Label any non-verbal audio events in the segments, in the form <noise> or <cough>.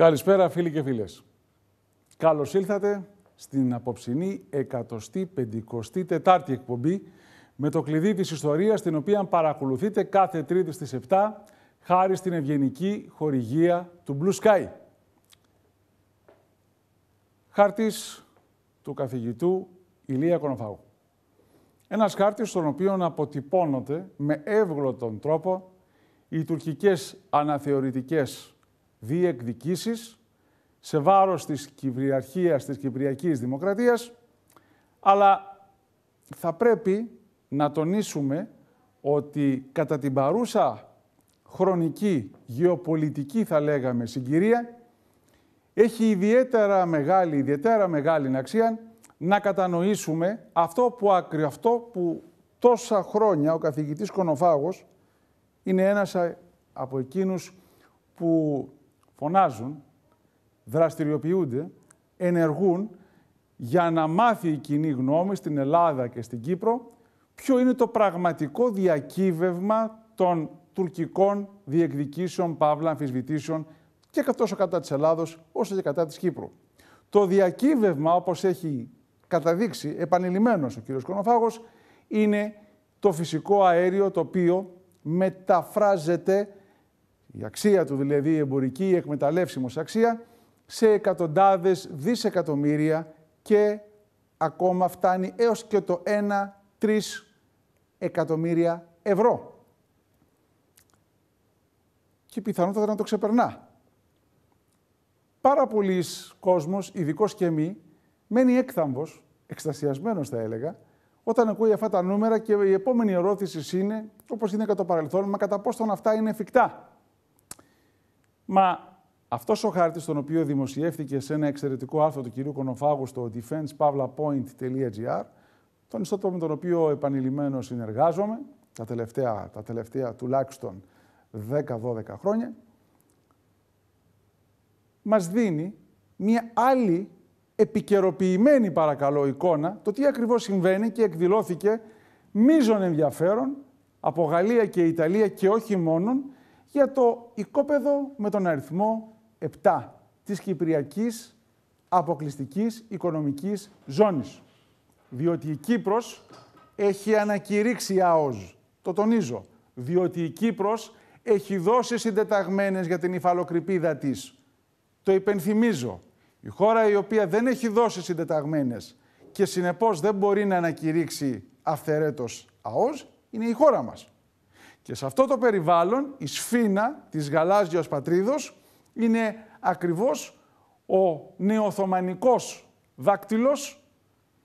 Καλησπέρα φίλοι και φίλες. Καλώς ήλθατε στην απόψινή 154η εκπομπή με το κλειδί της ιστορίας, την οποία παρακολουθείτε κάθε τρίτη στις 7, χάρη στην ευγενική χορηγία του Blue Sky. Χάρτης του καθηγητού Ηλία Κονοφάου. Ένας χάρτης στον οποίο αποτυπώνονται με εύγλωτον τρόπο οι τουρκικές αναθεωρητικές διεκδικήσεις σε βάρος της κυβριαρχίας της Κυπριακής Δημοκρατίας, αλλά θα πρέπει να τονίσουμε ότι κατά την παρούσα χρονική, γεωπολιτική θα λέγαμε συγκυρία, έχει ιδιαίτερα μεγάλη, ιδιαίτερα μεγάλη αξία να κατανοήσουμε αυτό που, αυτό που τόσα χρόνια ο καθηγητής Κονοφάγος είναι ένας ε, από εκείνους που φωνάζουν, δραστηριοποιούνται, ενεργούν για να μάθει η κοινή γνώμη στην Ελλάδα και στην Κύπρο ποιο είναι το πραγματικό διακύβευμα των τουρκικών διεκδικήσεων, παύλα, αμφισβητήσεων και ο κατά της Ελλάδος όσο και κατά της Κύπρου. Το διακύβευμα, όπως έχει καταδείξει επανειλημμένος ο κ. Κονοφάγος, είναι το φυσικό αέριο το οποίο μεταφράζεται η αξία του δηλαδή η εμπορική, η εκμεταλλεύσιμος αξία, σε εκατοντάδες δισεκατομμύρια και ακόμα φτάνει έως και το 1-3 εκατομμύρια ευρώ. Και πιθανότατα να το ξεπερνά. Πάρα πολλοί κόσμος, ειδικός και εμεί, μένει έκθαμβος, εκστασιασμένος θα έλεγα, όταν ακούει αυτά τα νούμερα και η επόμενη ερώτηση είναι, όπως είναι κατά το παρελθόν, μα κατά πόσο αυτά είναι εφικτά. Μα αυτός ο χάρτης, τον οποίο δημοσιεύτηκε σε ένα εξαιρετικό άρθρο του κυρίου Κονοφάγου στο defensepavlapoint.gr, τον ιστότοπο με τον οποίο επανειλημμένος συνεργάζομαι τα τελευταία, τα τελευταία τουλάχιστον 10-12 χρόνια, μας δίνει μια άλλη επικαιροποιημένη παρακαλώ εικόνα το τι ακριβώς συμβαίνει και εκδηλώθηκε μίζων ενδιαφέρον από Γαλλία και Ιταλία και όχι μόνον για το οικόπεδο με τον αριθμό 7 της Κυπριακής Αποκλειστικής Οικονομικής Ζώνης. Διότι η Κύπρος έχει ανακηρύξει ΑΟΖ. Το τονίζω. Διότι η Κύπρος έχει δώσει συντεταγμένες για την υφαλοκρηπίδα της. Το υπενθυμίζω. Η χώρα η οποία δεν έχει δώσει συντεταγμένες και συνεπώς δεν μπορεί να ανακηρύξει αυθερέτος ΑΟΣ είναι η χώρα μας. Και σε αυτό το περιβάλλον η σφήνα της γαλάζιας πατρίδος είναι ακριβώς ο νεοθωμανικός δάκτυλος,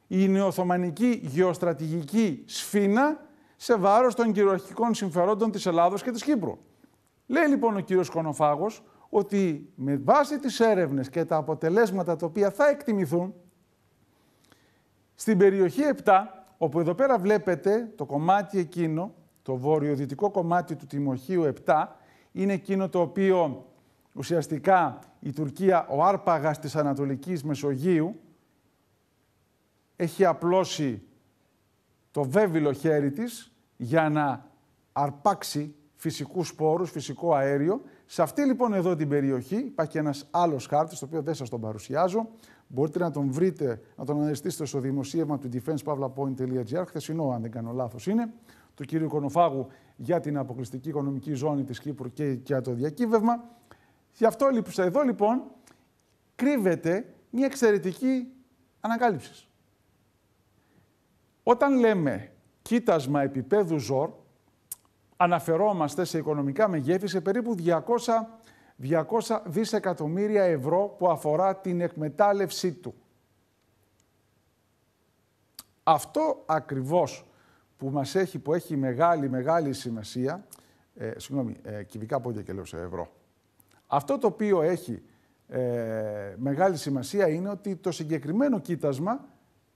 η νεοθωμανική γεωστρατηγική σφήνα σε βάρος των κυριαρχικών συμφερόντων της Ελλάδος και της Κύπρου. Λέει λοιπόν ο κύριος Κονοφάγος ότι με βάση τις έρευνες και τα αποτελέσματα τα οποία θα εκτιμηθούν στην περιοχή 7, όπου εδώ πέρα βλέπετε το κομμάτι εκείνο το βόρειο-δυτικό κομμάτι του Τιμοχίου 7 είναι εκείνο το οποίο ουσιαστικά η Τουρκία, ο άρπαγας της Ανατολικής Μεσογείου, έχει απλώσει το βέβυλο χέρι της για να αρπάξει φυσικούς σπόρους, φυσικό αέριο. Σε αυτή λοιπόν εδώ την περιοχή υπάρχει ένας άλλος χάρτης, το οποίο δεν σας τον παρουσιάζω. Μπορείτε να τον βρείτε, να τον αναζητήσετε στο δημοσίευμα του defensepavlapoint.gr, χθεσινό αν δεν κάνω λάθος είναι, του κυρίου Κονοφάγου για την αποκλειστική οικονομική ζώνη της Κύπρου και για το διακύβευμα. Γι' αυτό εδώ λοιπόν κρύβεται μια εξαιρετική ανακάλυψη. Όταν λέμε κοίτασμα επίπεδου ΖΟΡ, αναφερόμαστε σε οικονομικά μεγέθη σε περίπου 200, 200 δισεκατομμύρια ευρώ που αφορά την εκμετάλλευσή του. Αυτό ακριβώς που μας έχει, που έχει μεγάλη, μεγάλη σημασία, ε, συγγνώμη, ε, κυβικά πόδια και λέω σε ευρώ. Αυτό το οποίο έχει ε, μεγάλη σημασία είναι ότι το συγκεκριμένο κοίτασμα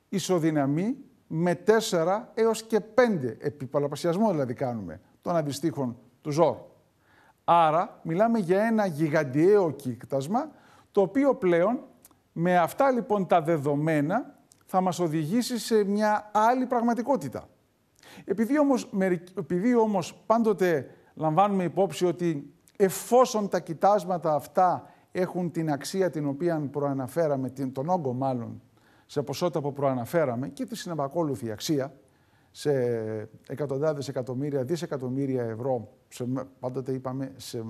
ισοδυναμεί με 4 έως και 5, επιπαλαπασιασμό δηλαδή κάνουμε, των αντιστοίχων του ΖΟΡ. Άρα μιλάμε για ένα γιγαντιαίο κοίτασμα, το οποίο πλέον με αυτά λοιπόν τα δεδομένα θα μας οδηγήσει σε μια άλλη πραγματικότητα. Επειδή όμως, επειδή όμως πάντοτε λαμβάνουμε υπόψη ότι εφόσον τα κοιτάσματα αυτά έχουν την αξία την οποία προαναφέραμε, τον όγκο μάλλον, σε ποσότητα που προαναφέραμε και τη συνεπακόλουθη αξία σε εκατοντάδες εκατομμύρια, δισεκατομμύρια ευρώ, σε, πάντοτε είπαμε σε ε,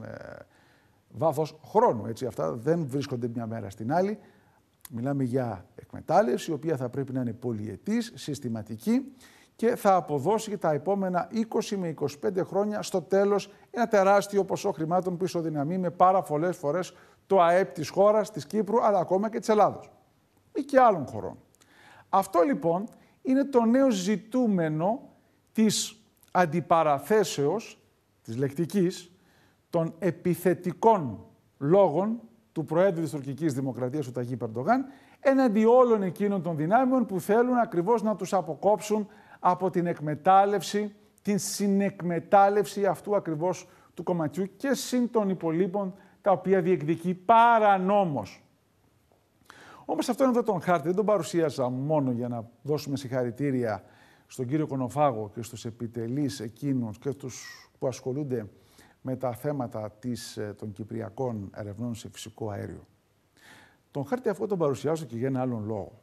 βάθος χρόνου. Έτσι, αυτά δεν βρίσκονται μια μέρα στην άλλη. Μιλάμε για εκμετάλλευση, η οποία θα πρέπει να είναι πολυετής, συστηματική και θα αποδώσει τα επόμενα 20 με 25 χρόνια στο τέλος ένα τεράστιο ποσό χρημάτων που ισοδυναμεί με πάρα πολλές φορές το ΑΕΠ της χώρας, της Κύπρου, αλλά ακόμα και της Ελλάδος ή και άλλων χωρών. Αυτό λοιπόν είναι το νέο ζητούμενο της αντιπαραθέσεως, της λεκτικής, των επιθετικών λόγων του Προέδρου της τουρκικής δημοκρατίας, του Ταγί Περντογάν, έναντι όλων εκείνων των δυνάμεων που θέλουν ακριβώς να τους αποκόψουν από την εκμετάλλευση, την συνεκμετάλλευση αυτού ακριβώς του κομματιού και συν των υπολείπων τα οποία διεκδικεί παρανόμως. Όμως αυτό είναι εδώ τον χάρτη, δεν τον παρουσίασα μόνο για να δώσουμε συγχαρητήρια στον κύριο Κονοφάγο και στους επιτελείς εκείνους και τους που ασχολούνται με τα θέματα της, ε, των κυπριακών ερευνών σε φυσικό αέριο. Τον χάρτη αυτό τον παρουσιάζω και για ένα άλλον λόγο.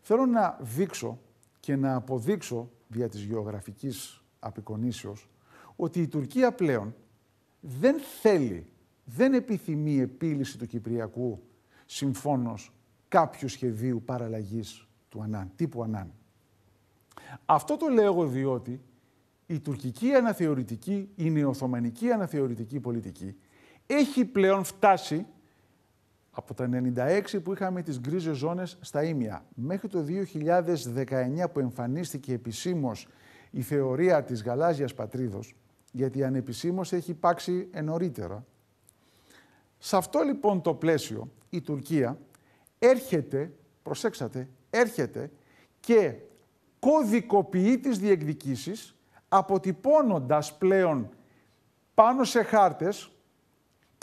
Θέλω να δείξω και να αποδείξω δια της γεωγραφικής απεικονίσεως ότι η Τουρκία πλέον δεν θέλει, δεν επιθυμεί επίλυση του Κυπριακού συμφώνως κάποιου σχεδίου παραλλαγής του Ανάν, τύπου Ανάν. Αυτό το λέω διότι η τουρκική αναθεωρητική, η νεοοθωμανική αναθεωρητική πολιτική έχει πλέον φτάσει από τα 96 που είχαμε τις γκρίζες ζώνες στα Ήμια μέχρι το 2019 που εμφανίστηκε επισήμως η θεωρία της γαλάζιας πατρίδος, γιατί ανεπισήμως έχει υπάρξει νωρίτερα. Σε αυτό λοιπόν το πλαίσιο η Τουρκία έρχεται, προσέξατε, έρχεται και κωδικοποιεί τις διεκδικήσεις αποτυπώνοντας πλέον πάνω σε χάρτες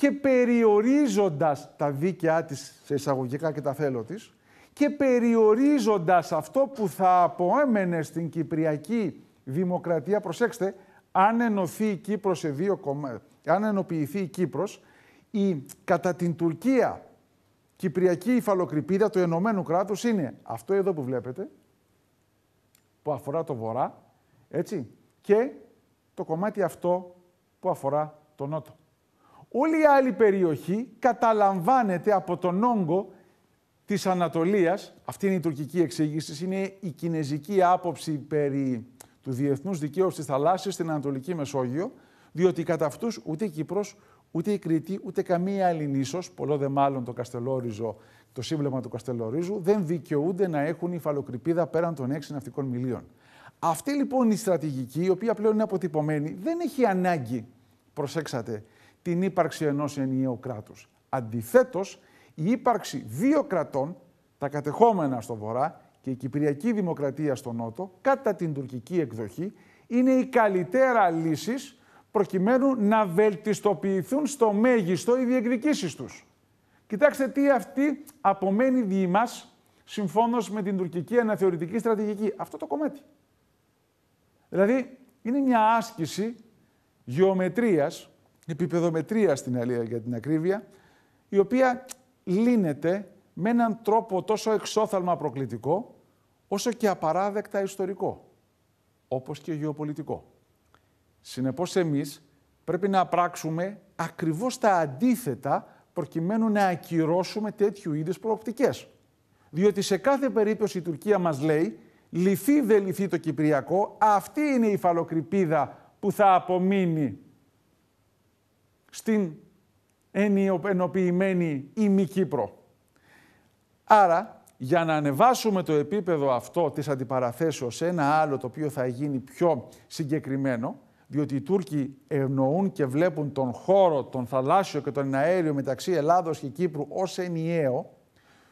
και περιορίζοντας τα δίκαιά της σε εισαγωγικά και τα θέλω της και περιορίζοντας αυτό που θα αποέμενε στην Κυπριακή Δημοκρατία, προσέξτε, αν ενωθεί η Κύπρος σε δύο αν ενοποιηθεί η Κύπρος, η κατά την Τουρκία Κυπριακή υφαλοκρηπίδα του Ενωμένου Κράτους είναι αυτό εδώ που βλέπετε, που αφορά το Βορρά, έτσι, και το κομμάτι αυτό που αφορά το Νότο. Όλη η άλλη περιοχή καταλαμβάνεται από τον όγκο της Ανατολίας, αυτή είναι η τουρκική εξήγηση, είναι η κινέζικη άποψη περί του διεθνούς δικαίου στις στην Ανατολική Μεσόγειο, διότι κατά αυτούς ούτε η Κύπρος, ούτε η Κρήτη, ούτε καμία άλλη νήσος, πολλό δε μάλλον το Καστελόριζο, το σύμπλεγμα του Καστελόριζου, δεν δικαιούνται να έχουν υφαλοκρηπίδα πέραν των έξι ναυτικών μιλίων. Αυτή λοιπόν η στρατηγική, η οποία πλέον είναι αποτυπωμένη, δεν έχει ανάγκη, προσέξατε, την ύπαρξη ενός ενιαίου κράτους. Αντιθέτως, η ύπαρξη δύο κρατών, τα κατεχόμενα στο βορρά και η Κυπριακή Δημοκρατία στο νότο, κατά την τουρκική εκδοχή, είναι η καλύτερα λύσης προκειμένου να βελτιστοποιηθούν στο μέγιστο οι διεκδικήσεις τους. Κοιτάξτε τι αυτή απομένει δι' μας, συμφώνως με την τουρκική αναθεωρητική στρατηγική. Αυτό το κομμάτι. Δηλαδή, είναι μια άσκηση γεωμετρίας επιπεδομετρία στην Αλία για την ακρίβεια, η οποία λύνεται με έναν τρόπο τόσο εξόθαλμα προκλητικό, όσο και απαράδεκτα ιστορικό, όπως και γεωπολιτικό. Συνεπώς εμείς πρέπει να πράξουμε ακριβώς τα αντίθετα προκειμένου να ακυρώσουμε τέτοιου είδους προοπτικές. Διότι σε κάθε περίπτωση η Τουρκία μας λέει λυθεί δεν λυθεί το Κυπριακό, αυτή είναι η φαλοκρηπίδα που θα απομείνει στην ενοποιημένη ημι Κύπρο. Άρα, για να ανεβάσουμε το επίπεδο αυτό της αντιπαραθέσεως σε ένα άλλο το οποίο θα γίνει πιο συγκεκριμένο, διότι οι Τούρκοι εννοούν και βλέπουν τον χώρο, τον θαλάσσιο και τον αέριο μεταξύ Ελλάδος και Κύπρου ως ενιαίο,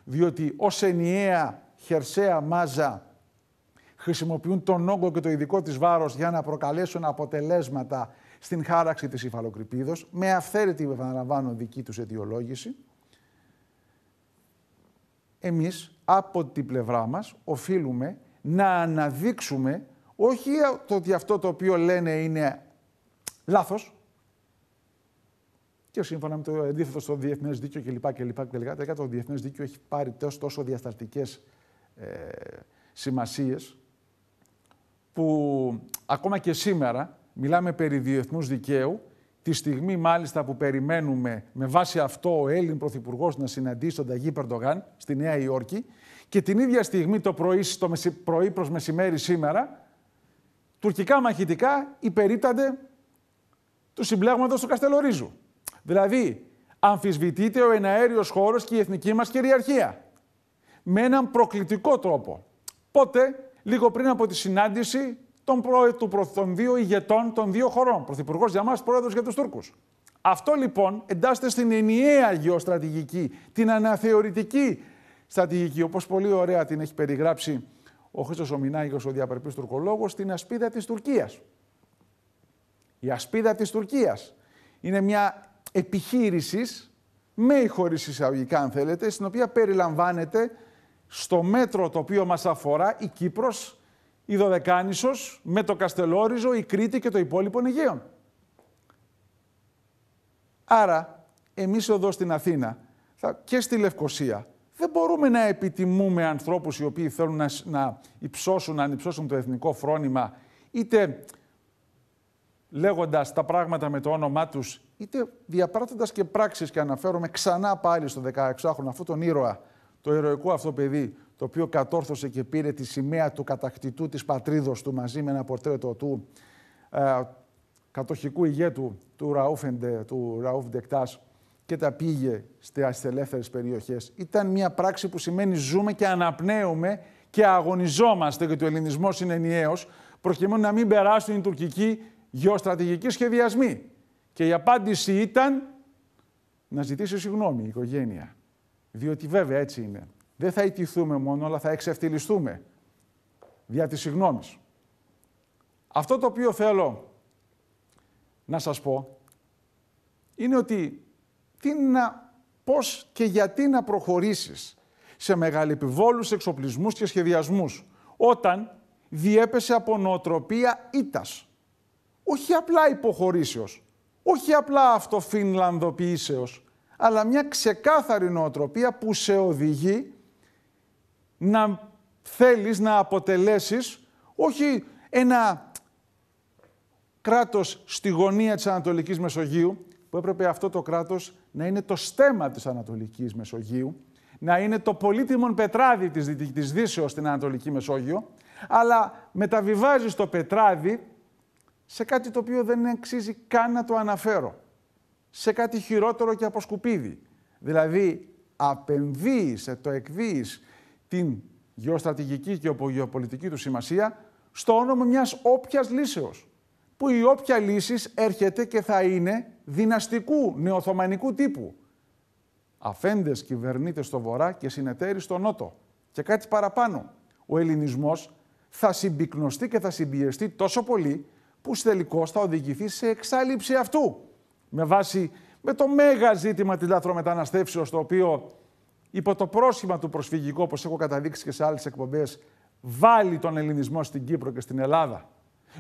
διότι ως ενιαία χερσαία μάζα χρησιμοποιούν τον όγκο και το ειδικό της βάρος για να προκαλέσουν αποτελέσματα στην χάραξη της υφαλοκρηπίδος, με αυθαίρετη, επαναλαμβάνω, δική τους αιτιολόγηση. Εμείς από την πλευρά μας, οφείλουμε να αναδείξουμε όχι το ότι αυτό το οποίο λένε είναι λάθος, και σύμφωνα με το αντίθετο στο διεθνές δίκαιο κλπ. κλπ, το διεθνές δίκαιο έχει πάρει τόσο, διασταλτικές ε, σημασίες που ακόμα και σήμερα μιλάμε περί διεθνούς δικαίου, τη στιγμή μάλιστα που περιμένουμε με βάση αυτό ο Έλλην Πρωθυπουργός να συναντήσει τον Ταγί Περντογάν στη Νέα Υόρκη και την ίδια στιγμή το πρωί, το προς μεσημέρι σήμερα, τουρκικά μαχητικά υπερίπτανται του συμπλέγματος του Καστελορίζου. Δηλαδή, αμφισβητείται ο εναέριος χώρος και η εθνική μας κυριαρχία. Με έναν προκλητικό τρόπο. Πότε λίγο πριν από τη συνάντηση των προ... των δύο ηγετών των δύο χωρών. Πρωθυπουργός για μας, πρόεδρος για τους Τούρκους. Αυτό λοιπόν εντάσσεται στην ενιαία γεωστρατηγική, την αναθεωρητική στρατηγική, όπως πολύ ωραία την έχει περιγράψει ο Χρήστος Ομινάγιο, ο διαπερπής τουρκόλογο, στην ασπίδα της Τουρκίας. Η ασπίδα της Τουρκίας είναι μια επιχείρησης με ή χωρίς εισαγωγικά, αν θέλετε, στην οποία περιλαμβάνεται στο μέτρο το οποίο μας αφορά η Κύπρος, η Δωδεκάνησος, με το Καστελόριζο, η Κρήτη και το υπόλοιπο Αιγαίων. Άρα, εμείς εδώ στην Αθήνα και στη Λευκοσία δεν μπορούμε να επιτιμούμε ανθρώπους οι οποίοι θέλουν να, να υψώσουν, να ανυψώσουν το εθνικό φρόνημα, είτε λέγοντας τα πράγματα με το όνομά τους, είτε διαπράττοντας και πράξεις και αναφέρομαι ξανά πάλι στο 16χρονο αυτόν τον ήρωα το ηρωικό αυτό παιδί το οποίο κατόρθωσε και πήρε τη σημαία του κατακτητού της πατρίδος του μαζί με ένα πορτρέτο του ε, κατοχικού ηγέτου του Ραούφεντε, του Ραούφ Ντεκτάς και τα πήγε στις ελεύθερες περιοχές. Ήταν μια πράξη που σημαίνει ζούμε και αναπνέουμε και αγωνιζόμαστε γιατί ο ελληνισμός είναι ενιαίος προκειμένου να μην περάσουν οι τουρκικοί γεωστρατηγικοί σχεδιασμοί. Και η απάντηση ήταν να ζητήσεις συγγνώμη η οικογένεια. Διότι βέβαια έτσι είναι. Δεν θα ιτηθούμε μόνο, αλλά θα εξευτελιστούμε. Δια της συγνώμης. Αυτό το οποίο θέλω να σας πω είναι ότι τι πώς και γιατί να προχωρήσεις σε επιβόλους, εξοπλισμούς και σχεδιασμούς όταν διέπεσε από νοοτροπία ήτας. Όχι απλά υποχωρήσεως, όχι απλά αυτοφινλανδοποιήσεως, αλλά μια ξεκάθαρη νοοτροπία που σε οδηγεί να θέλεις να αποτελέσεις όχι ένα κράτος στη γωνία της Ανατολικής Μεσογείου, που έπρεπε αυτό το κράτος να είναι το στέμα της Ανατολικής Μεσογείου, να είναι το πολύτιμο πετράδι της, της Δύσεως στην Ανατολική Μεσόγειο, αλλά μεταβιβάζεις το πετράδι σε κάτι το οποίο δεν αξίζει καν να το αναφέρω σε κάτι χειρότερο και από σκουπίδι. Δηλαδή, απεμβίησε, το εκβίης την γεωστρατηγική και γεωπολιτική του σημασία στο όνομα μιας όποιας λύσεως, που η όποια λύσης έρχεται και θα είναι δυναστικού, νεοθωμανικού τύπου. Αφέντες κυβερνήτες στο βορρά και συνεταίροι στο νότο. Και κάτι παραπάνω. Ο ελληνισμός θα συμπυκνωστεί και θα συμπιεστεί τόσο πολύ που στελικώς θα οδηγηθεί σε εξάλληψη αυτού με βάση με το μέγα ζήτημα της λαθρομεταναστεύσεως, το οποίο υπό το πρόσχημα του προσφυγικού, όπως έχω καταδείξει και σε άλλες εκπομπές, βάλει τον ελληνισμό στην Κύπρο και στην Ελλάδα.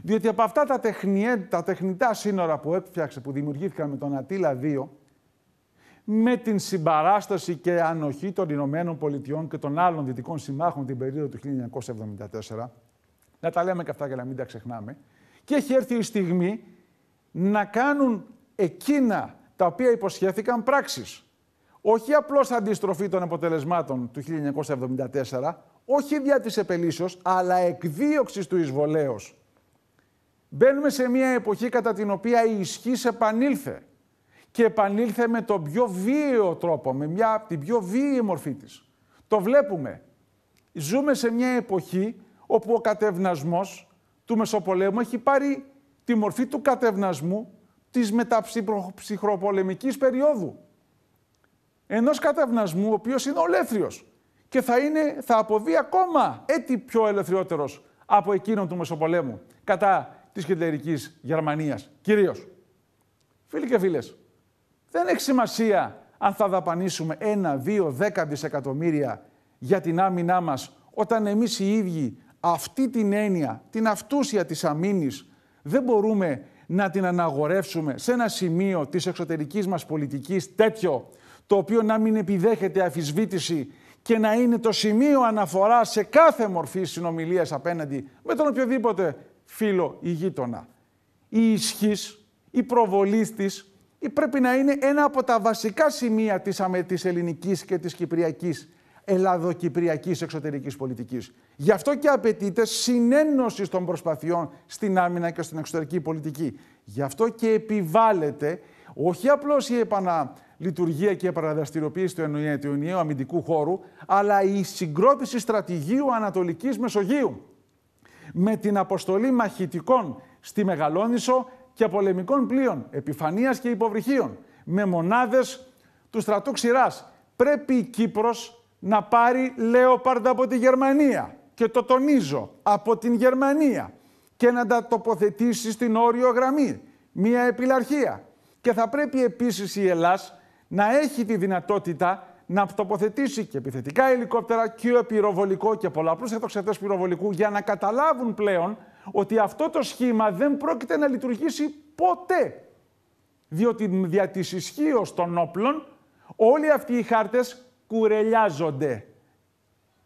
Διότι από αυτά τα, τεχνιέ, τα τεχνητά σύνορα που έφτιαξε, που δημιουργήθηκαν με τον Ατήλα 2, με την συμπαράσταση και ανοχή των Ηνωμένων Πολιτειών και των άλλων δυτικών συμμάχων την περίοδο του 1974, να τα λέμε και αυτά για να μην τα ξεχνάμε, και έχει έρθει η στιγμή να κάνουν εκείνα τα οποία υποσχέθηκαν πράξεις. Όχι απλώς αντιστροφή των αποτελεσμάτων του 1974, όχι δια της επελήσεως, αλλά εκδίωξης του εισβολέως. Μπαίνουμε σε μια εποχή κατά την οποία η ισχύ επανήλθε και επανήλθε με τον πιο βίαιο τρόπο, με μια, την πιο βίαιη μορφή της. Το βλέπουμε. Ζούμε σε μια εποχή όπου ο κατευνασμός του Μεσοπολέμου έχει πάρει τη μορφή του κατευνασμού της μεταψυχροπολεμικής περίοδου. Ενός κατευνασμού ο οποίος είναι ολέθριος και θα, είναι, θα αποβεί ακόμα έτσι πιο ελεύθερο από εκείνον του Μεσοπολέμου κατά της κεντρικής Γερμανίας, κυρίως. Φίλοι και φίλες, δεν έχει σημασία αν θα δαπανίσουμε ένα, δύο, δέκα δισεκατομμύρια για την άμυνά μας όταν εμείς οι ίδιοι αυτή την έννοια, την αυτούσια της αμήνης δεν μπορούμε να την αναγορεύσουμε σε ένα σημείο της εξωτερικής μας πολιτικής τέτοιο, το οποίο να μην επιδέχεται αφισβήτηση και να είναι το σημείο αναφοράς σε κάθε μορφή συνομιλίας απέναντι με τον οποιοδήποτε φίλο ή γείτονα. Η ισχύς, η προβολή της πρέπει να είναι ένα από τα βασικά σημεία της, ελληνική ελληνικής και της κυπριακής ελλαδοκυπριακής εξωτερικής πολιτικής. Γι' αυτό και απαιτείται συνένωση των προσπαθειών στην άμυνα και στην εξωτερική πολιτική. Γι' αυτό και επιβάλλεται όχι απλώς η επαναλειτουργία και η επαναδραστηριοποίηση του ενιαίου αμυντικού χώρου, αλλά η συγκρότηση στρατηγίου Ανατολικής Μεσογείου με την αποστολή μαχητικών στη Μεγαλόνισο και πολεμικών πλοίων, επιφανείας και υποβρυχίων, με μονάδες του στρατού ξηράς. Πρέπει η Κύπρος να πάρει λεόπαρδα από τη Γερμανία και το τονίζω, από την Γερμανία και να τα τοποθετήσει στην όριο γραμμή, μία επιλαρχία. Και θα πρέπει επίσης η Ελλάς να έχει τη δυνατότητα να τοποθετήσει και επιθετικά ελικόπτερα και πυροβολικό και πολλαπλούς εκτοξευτές πυροβολικού για να καταλάβουν πλέον ότι αυτό το σχήμα δεν πρόκειται να λειτουργήσει ποτέ. Διότι δια της ισχύως των όπλων όλοι αυτοί οι χάρτες κουρελιάζονται.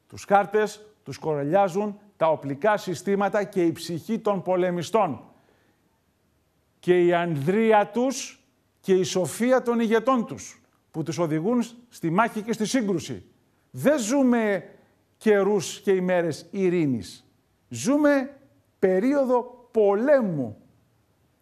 Τους κάρτες τους κορελιάζουν τα οπλικά συστήματα και η ψυχή των πολεμιστών. Και η ανδρεία τους και η σοφία των ηγετών τους, που τους οδηγούν στη μάχη και στη σύγκρουση. Δεν ζούμε καιρούς και ημέρες ειρήνης. Ζούμε περίοδο πολέμου.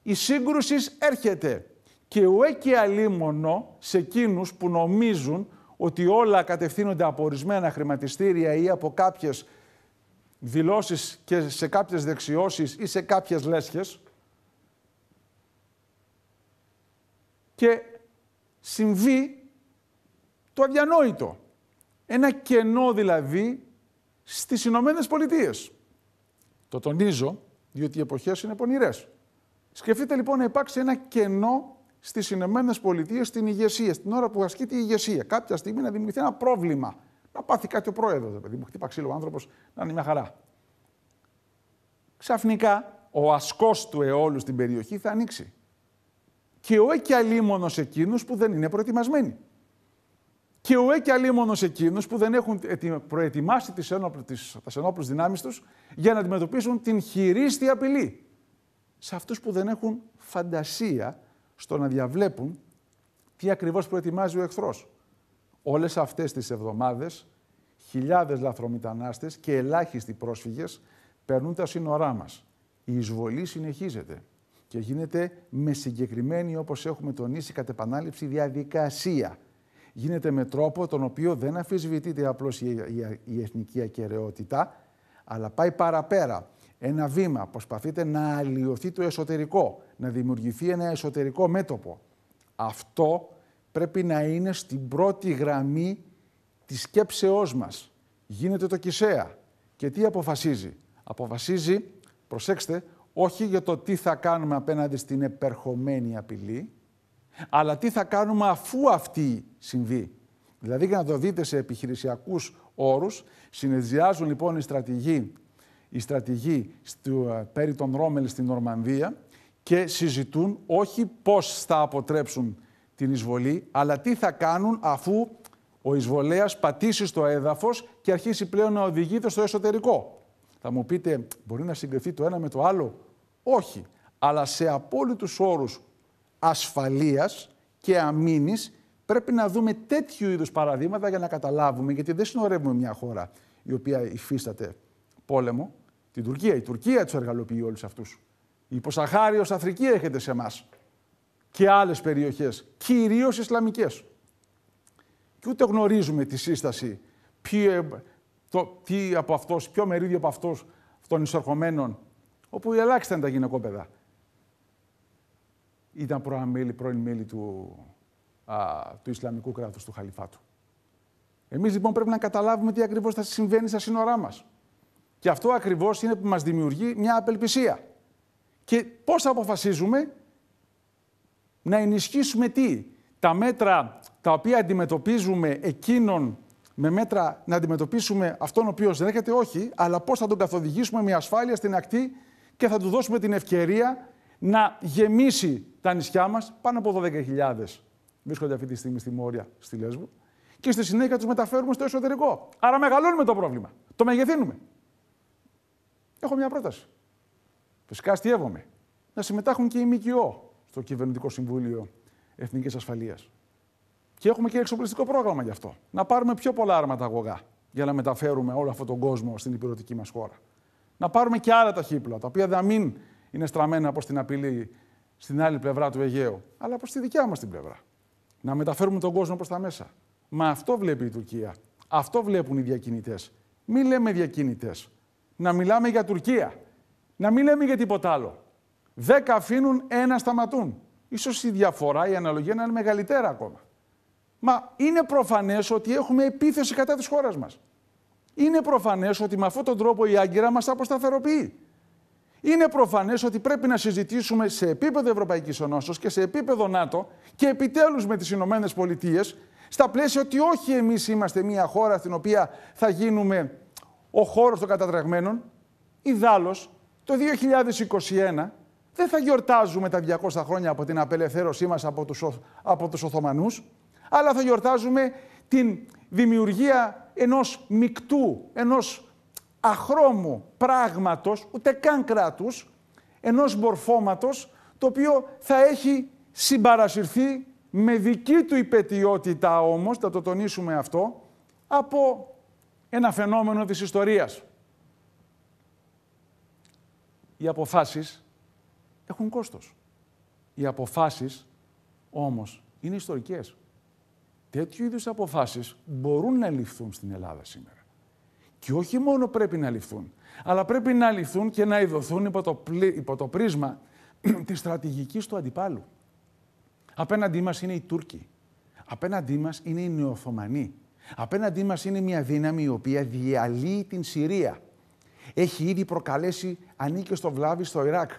Η σύγκρουση έρχεται. Και ουέ και αλίμονο σε εκείνους που νομίζουν ότι όλα κατευθύνονται από ορισμένα χρηματιστήρια ή από κάποιες δηλώσεις και σε κάποιες δεξιώσεις ή σε κάποιες λέσχες και συμβεί το αδιανόητο. Ένα κενό δηλαδή στις Ηνωμένες Πολιτείες. Το τονίζω, διότι οι εποχές είναι πονηρές. Σκεφτείτε λοιπόν να υπάρξει ένα κενό στις Ηνωμένες Πολιτείες στην ηγεσία, στην ώρα που ασκείται η ηγεσία. Κάποια στιγμή να δημιουργηθεί ένα πρόβλημα. Να πάθει κάτι ο πρόεδρος, παιδί μου, χτύπα ξύλο ο άνθρωπος, να είναι μια χαρά. Ξαφνικά ο ασκός του αιώλου στην περιοχή θα ανοίξει. Και ο και αλίμονος εκείνους που δεν είναι προετοιμασμένοι. Και ο και αλίμονος εκείνους που δεν έχουν προετοιμάσει τις ενόπλες, ενόπλες δυνάμεις τους για να αντιμετωπίσουν την χειρίστη απειλή. Σε αυτούς που δεν έχουν φαντασία στο να διαβλέπουν τι ακριβώς προετοιμάζει ο εχθρός. Όλες αυτές τις εβδομάδες, χιλιάδες λαθρομητανάστες και ελάχιστοι πρόσφυγες περνούν τα σύνορά μας. Η εισβολή συνεχίζεται και γίνεται με συγκεκριμένη, όπως έχουμε τονίσει κατ' επανάληψη, διαδικασία. Γίνεται με τρόπο τον οποίο δεν αφισβητείται απλώς η εθνική ακαιρεότητα, αλλά πάει παραπέρα ένα βήμα. Προσπαθείτε να αλλοιωθεί το εσωτερικό, να δημιουργηθεί ένα εσωτερικό μέτωπο. Αυτό πρέπει να είναι στην πρώτη γραμμή της σκέψεώς μας. Γίνεται το Κισαία. Και τι αποφασίζει. Αποφασίζει, προσέξτε, όχι για το τι θα κάνουμε απέναντι στην επερχομένη απειλή, αλλά τι θα κάνουμε αφού αυτή συμβεί. Δηλαδή, για να το δείτε σε επιχειρησιακούς όρους, συνεδριάζουν λοιπόν οι στρατηγοί η στρατηγή ε, περί των Ρόμελ στην Ορμανδία και συζητούν όχι πώς θα αποτρέψουν την εισβολή, αλλά τι θα κάνουν αφού ο εισβολέας πατήσει στο έδαφος και αρχίσει πλέον να οδηγείται στο εσωτερικό. Θα μου πείτε, μπορεί να συγκριθεί το ένα με το άλλο. Όχι. Αλλά σε απόλυτους όρους ασφαλείας και αμήνης πρέπει να δούμε τέτοιου είδους παραδείγματα για να καταλάβουμε, γιατί δεν συνορεύουμε μια χώρα η οποία υφίσταται πόλεμο, την Τουρκία. Η Τουρκία τους εργαλοποιεί όλους αυτούς. Η υποσαχάριο Αφρική έρχεται σε εμάς. Και άλλες περιοχές, κυρίως Ισλαμικές. Και ούτε γνωρίζουμε τη σύσταση, ποιο, ε, το, τι από αυτός, ποιο μερίδιο από αυτό των εισερχομένων, όπου ελάχιστα τα γυναικόπαιδα. Ήταν πρώην μέλη, μέλη του, α, του Ισλαμικού κράτους, του Χαλιφάτου. Εμείς λοιπόν πρέπει να καταλάβουμε τι ακριβώς θα συμβαίνει στα σύνορά μας. Και αυτό ακριβώς είναι που μας δημιουργεί μια απελπισία. Και πώς αποφασίζουμε να ενισχύσουμε τι, τα μέτρα τα οποία αντιμετωπίζουμε εκείνον με μέτρα να αντιμετωπίσουμε αυτόν ο οποίος δεν έρχεται, όχι, αλλά πώς θα τον καθοδηγήσουμε με ασφάλεια στην ακτή και θα του δώσουμε την ευκαιρία να γεμίσει τα νησιά μας Πάνω από 12.000 βρίσκονται αυτή τη στιγμή στη Μόρια, στη Λέσβο. Και στη συνέχεια τους μεταφέρουμε στο εσωτερικό. Άρα μεγαλώνουμε το πρόβλημα. Το μεγεθύνουμε. Έχω μια πρόταση. Φυσικά αστείευομαι. Να συμμετάχουν και οι ΜΚΟ στο Κυβερνητικό Συμβούλιο Εθνικής Ασφαλείας. Και έχουμε και εξοπλιστικό πρόγραμμα γι' αυτό. Να πάρουμε πιο πολλά άρματα αγωγά για να μεταφέρουμε όλο αυτόν τον κόσμο στην υπηρετική μας χώρα. Να πάρουμε και άλλα ταχύπλα, τα οποία δεν είναι στραμμένα προς την απειλή στην άλλη πλευρά του Αιγαίου, αλλά προς τη δικιά μας την πλευρά. Να μεταφέρουμε τον κόσμο προς τα μέσα. Μα αυτό βλέπει η Τουρκία. Αυτό βλέπουν οι διακινητές. Μην λέμε διακινητές να μιλάμε για Τουρκία. Να μην λέμε για τίποτα άλλο. Δέκα αφήνουν, ένα σταματούν. Ίσως η διαφορά, η αναλογία να είναι μεγαλύτερα ακόμα. Μα είναι προφανές ότι έχουμε επίθεση κατά της χώρας μας. Είναι προφανές ότι με αυτόν τον τρόπο η Άγκυρα μας αποσταθεροποιεί. Είναι προφανές ότι πρέπει να συζητήσουμε σε επίπεδο Ευρωπαϊκής Ενώσεως και σε επίπεδο ΝΑΤΟ και επιτέλους με τις Ηνωμένες Πολιτείες, στα πλαίσια ότι όχι εμείς είμαστε μια χώρα στην οποία θα γίνουμε ο χώρος των κατατραγμένων, ιδάλλως, το 2021 δεν θα γιορτάζουμε τα 200 χρόνια από την απελευθέρωσή μας από τους, από τους Οθωμανούς, αλλά θα γιορτάζουμε την δημιουργία ενός μικτού, ενός αχρώμου πράγματος, ούτε καν κράτους, ενός μορφώματος, το οποίο θα έχει συμπαρασυρθεί με δική του υπετιότητα όμως, θα το τονίσουμε αυτό, από ένα φαινόμενο της ιστορίας. Οι αποφάσεις έχουν κόστος. Οι αποφάσεις όμως είναι ιστορικές. Τέτοιου είδους αποφάσεις μπορούν να ληφθούν στην Ελλάδα σήμερα. Και όχι μόνο πρέπει να ληφθούν, αλλά πρέπει να ληφθούν και να ειδωθούν υπό το, υπό το πρίσμα <clears throat> της στρατηγικής του αντιπάλου. Απέναντί μας είναι οι Τούρκοι. Απέναντί μας είναι οι Νεοθωμανοί. Απέναντί μας είναι μια δύναμη η οποία διαλύει την Συρία. Έχει ήδη προκαλέσει ανήκει στο βλάβη στο Ιράκ.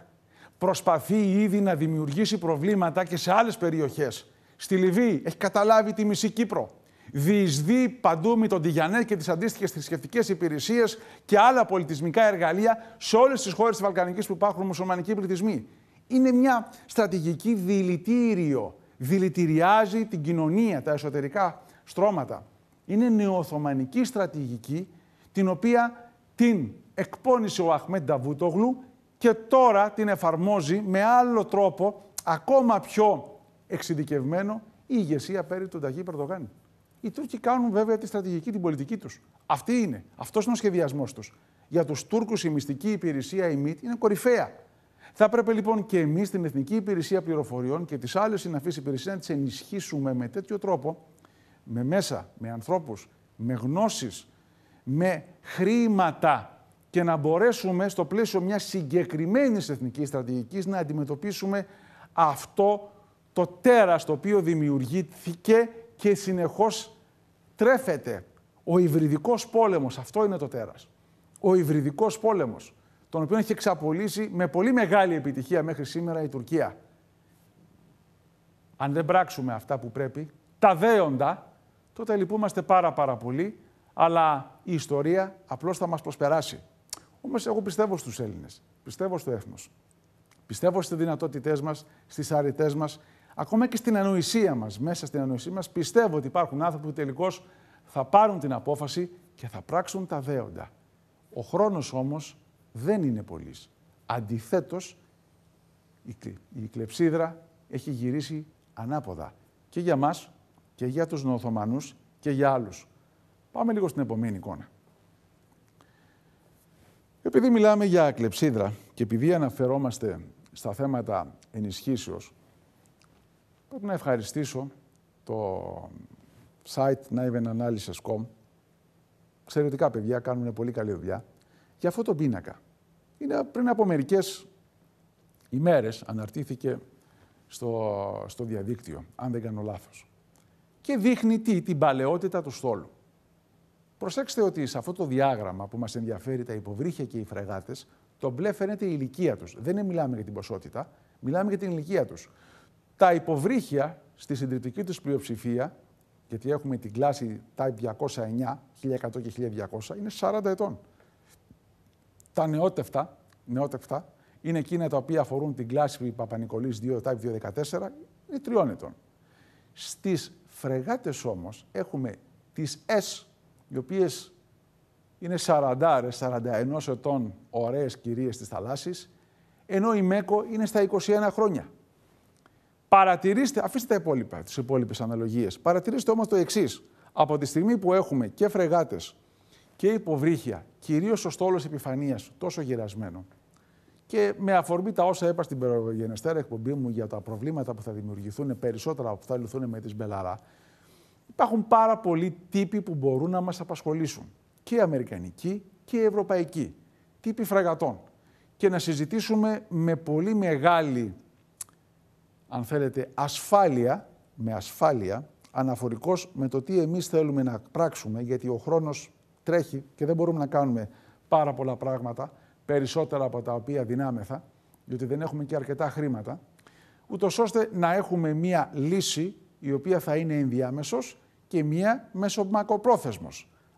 Προσπαθεί ήδη να δημιουργήσει προβλήματα και σε άλλες περιοχές. Στη Λιβύη έχει καταλάβει τη μισή Κύπρο. Διεισδύει παντού με τον Τιγιανέ και τις αντίστοιχες θρησκευτικές υπηρεσίες και άλλα πολιτισμικά εργαλεία σε όλες τις χώρες της Βαλκανικής που υπάρχουν μουσουλμανικοί πληθυσμοί. Είναι μια στρατηγική δηλητήριο. Δηλητηριάζει την κοινωνία, τα εσωτερικά στρώματα είναι νεοοθωμανική στρατηγική την οποία την εκπώνησε ο Αχμέντ Νταβούτογλου και τώρα την εφαρμόζει με άλλο τρόπο ακόμα πιο εξειδικευμένο η ηγεσία πέρι του Νταγί Περδογάνη. Οι Τούρκοι κάνουν βέβαια τη στρατηγική, την πολιτική τους. Αυτή είναι. Αυτός είναι ο σχεδιασμός τους. Για τους Τούρκους η μυστική υπηρεσία, η ΜΙΤ, είναι κορυφαία. Θα έπρεπε λοιπόν και εμείς την Εθνική Υπηρεσία Πληροφοριών και τις άλλες συναφείς υπηρεσίες να τις ενισχύσουμε με τέτοιο τρόπο με μέσα, με ανθρώπους, με γνώσεις, με χρήματα και να μπορέσουμε στο πλαίσιο μιας συγκεκριμένης εθνικής στρατηγικής να αντιμετωπίσουμε αυτό το τέρας το οποίο δημιουργήθηκε και συνεχώς τρέφεται. Ο υβριδικός πόλεμος, αυτό είναι το τέρας. Ο υβριδικός πόλεμος, τον οποίο έχει εξαπολύσει με πολύ μεγάλη επιτυχία μέχρι σήμερα η Τουρκία. Αν δεν πράξουμε αυτά που πρέπει, τα δέοντα τότε λυπούμαστε πάρα πάρα πολύ, αλλά η ιστορία απλώς θα μας προσπεράσει. Όμως εγώ πιστεύω στους Έλληνες, πιστεύω στο έθνος, πιστεύω στις δυνατότητές μας, στις αρετές μας, ακόμα και στην ανοησία μας, μέσα στην ανοησία μας, πιστεύω ότι υπάρχουν άνθρωποι που τελικώς θα πάρουν την απόφαση και θα πράξουν τα δέοντα. Ο χρόνος όμως δεν είναι πολύ. Αντιθέτως, η κλεψίδρα έχει γυρίσει ανάποδα και για μας και για τους Νοοθωμανούς και για άλλους. Πάμε λίγο στην επόμενη εικόνα. Επειδή μιλάμε για κλεψίδρα και επειδή αναφερόμαστε στα θέματα ενισχύσεως, πρέπει να ευχαριστήσω το site naivenanalysis.com. Ξερετικά παιδιά, κάνουν πολύ καλή δουλειά. Για αυτό το πίνακα. Είναι πριν από μερικές ημέρες αναρτήθηκε στο, στο διαδίκτυο, αν δεν κάνω λάθος και δείχνει τι, την παλαιότητα του στόλου. Προσέξτε ότι σε αυτό το διάγραμμα που μας ενδιαφέρει τα υποβρύχια και οι φρεγάτες, το μπλε φαίνεται η ηλικία τους. Δεν μιλάμε για την ποσότητα, μιλάμε για την ηλικία τους. Τα υποβρύχια στη συντριπτική τους πλειοψηφία, γιατί έχουμε την κλάση Type 209, 1100 και 1200, είναι 40 ετών. Τα νεότευτα, νεότευτα είναι εκείνα τα οποία αφορούν την κλάση Παπα-Νικολής 2 Type 214, είναι τριών ετών. Στις Φρεγάτες όμως έχουμε τις S, οι οποίες είναι 40, 41 ετών ωραίες κυρίες της θαλάσσης, ενώ η ΜΕΚΟ είναι στα 21 χρόνια. Παρατηρήστε, αφήστε τα υπόλοιπα, τις υπόλοιπες αναλογίες. Παρατηρήστε όμως το εξής. Από τη στιγμή που έχουμε και φρεγάτες και υποβρύχια, κυρίως ο στόλος επιφανείας, τόσο γερασμένο, και με αφορμή τα όσα είπα στην περογενεστέρα εκπομπή μου για τα προβλήματα που θα δημιουργηθούν περισσότερα από θα λυθούν με τη Μπελαρά, υπάρχουν πάρα πολλοί τύποι που μπορούν να μας απασχολήσουν. Και οι αμερικανικοί και οι ευρωπαϊκοί. Τύποι φραγατών. Και να συζητήσουμε με πολύ μεγάλη, αν θέλετε, ασφάλεια, με ασφάλεια, αναφορικώ με το τι εμείς θέλουμε να πράξουμε, γιατί ο χρόνος τρέχει και δεν μπορούμε να κάνουμε πάρα πολλά πράγματα περισσότερα από τα οποία δυνάμεθα, διότι δεν έχουμε και αρκετά χρήματα, ούτως ώστε να έχουμε μία λύση η οποία θα είναι ενδιάμεσος και μία μακροπρόθεσμο.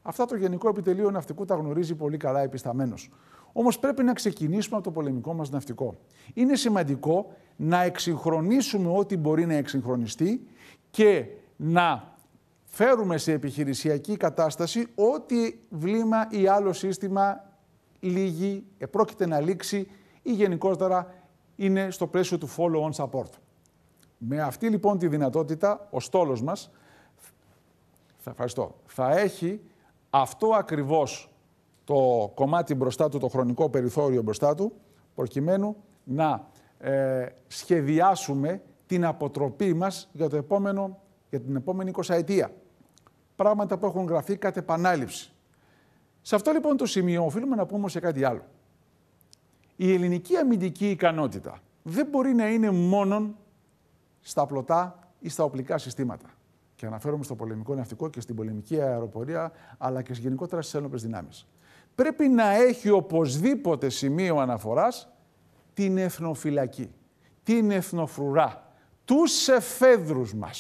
Αυτά το Γενικό Επιτελείο Ναυτικού τα γνωρίζει πολύ καλά επισταμένος. Όμως πρέπει να ξεκινήσουμε από το πολεμικό μας ναυτικό. Είναι σημαντικό να εξυγχρονίσουμε ό,τι μπορεί να εξυγχρονιστεί και να φέρουμε σε επιχειρησιακή κατάσταση ό,τι βλήμα ή άλλο σύστημα λίγη επρόκειται να λήξει ή γενικότερα είναι στο πλαίσιο του follow-on support. Με αυτή λοιπόν τη δυνατότητα, ο στόλος μας θα, ευχαριστώ, θα έχει αυτό ακριβώς το κομμάτι μπροστά του, το χρονικό περιθώριο μπροστά του, προκειμένου να ε, σχεδιάσουμε την αποτροπή μας για, το επόμενο, για την επόμενη 20 αιτία. Πράγματα που έχουν γραφεί κατ' επανάληψη. Σε αυτό λοιπόν το σημείο οφείλουμε να πούμε σε κάτι άλλο. Η ελληνική αμυντική ικανότητα δεν μπορεί να είναι μόνον στα πλωτά ή στα οπλικά συστήματα. Και αναφέρομαι στο πολεμικό ναυτικό και στην πολεμική αεροπορία, αλλά και γενικότερα στις ένοπλες δυνάμεις. Πρέπει να έχει οπωσδήποτε σημείο αναφοράς την εθνοφυλακή, την εθνοφρουρά, τους εφέδρους μας.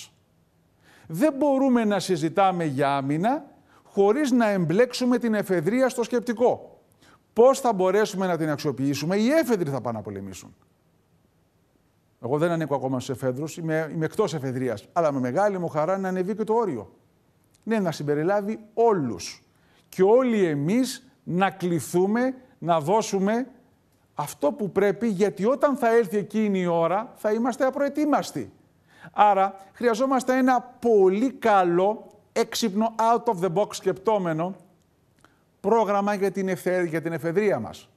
Δεν μπορούμε να συζητάμε για άμυνα χωρίς να εμπλέξουμε την εφεδρεία στο σκεπτικό. Πώς θα μπορέσουμε να την αξιοποιήσουμε, οι έφεδροι θα πάνε να πολεμήσουν. Εγώ δεν ανήκω ακόμα στους εφέδρους, είμαι, είμαι εκτός εφεδρεία. Αλλά με μεγάλη μου χαρά να ανεβεί και το όριο. Ναι, να συμπεριλάβει όλους. Και όλοι εμείς να κληθούμε να δώσουμε αυτό που πρέπει, γιατί όταν θα έρθει εκείνη η ώρα θα είμαστε απροετοίμαστοι. Άρα χρειαζόμαστε ένα πολύ καλό έξυπνο out of the box σκεπτόμενο πρόγραμμα για την, εφε, για την εφεδρεία μας.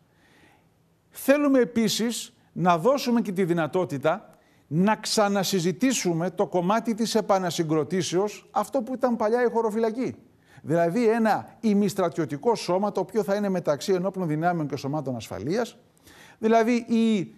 Θέλουμε επίσης να δώσουμε και τη δυνατότητα να ξανασυζητήσουμε το κομμάτι της επανασυγκροτήσεως, αυτό που ήταν παλιά η χωροφυλακή. Δηλαδή ένα ημιστρατιωτικό σώμα το οποίο θα είναι μεταξύ ενόπλων δυνάμεων και σωμάτων ασφαλείας, δηλαδή οι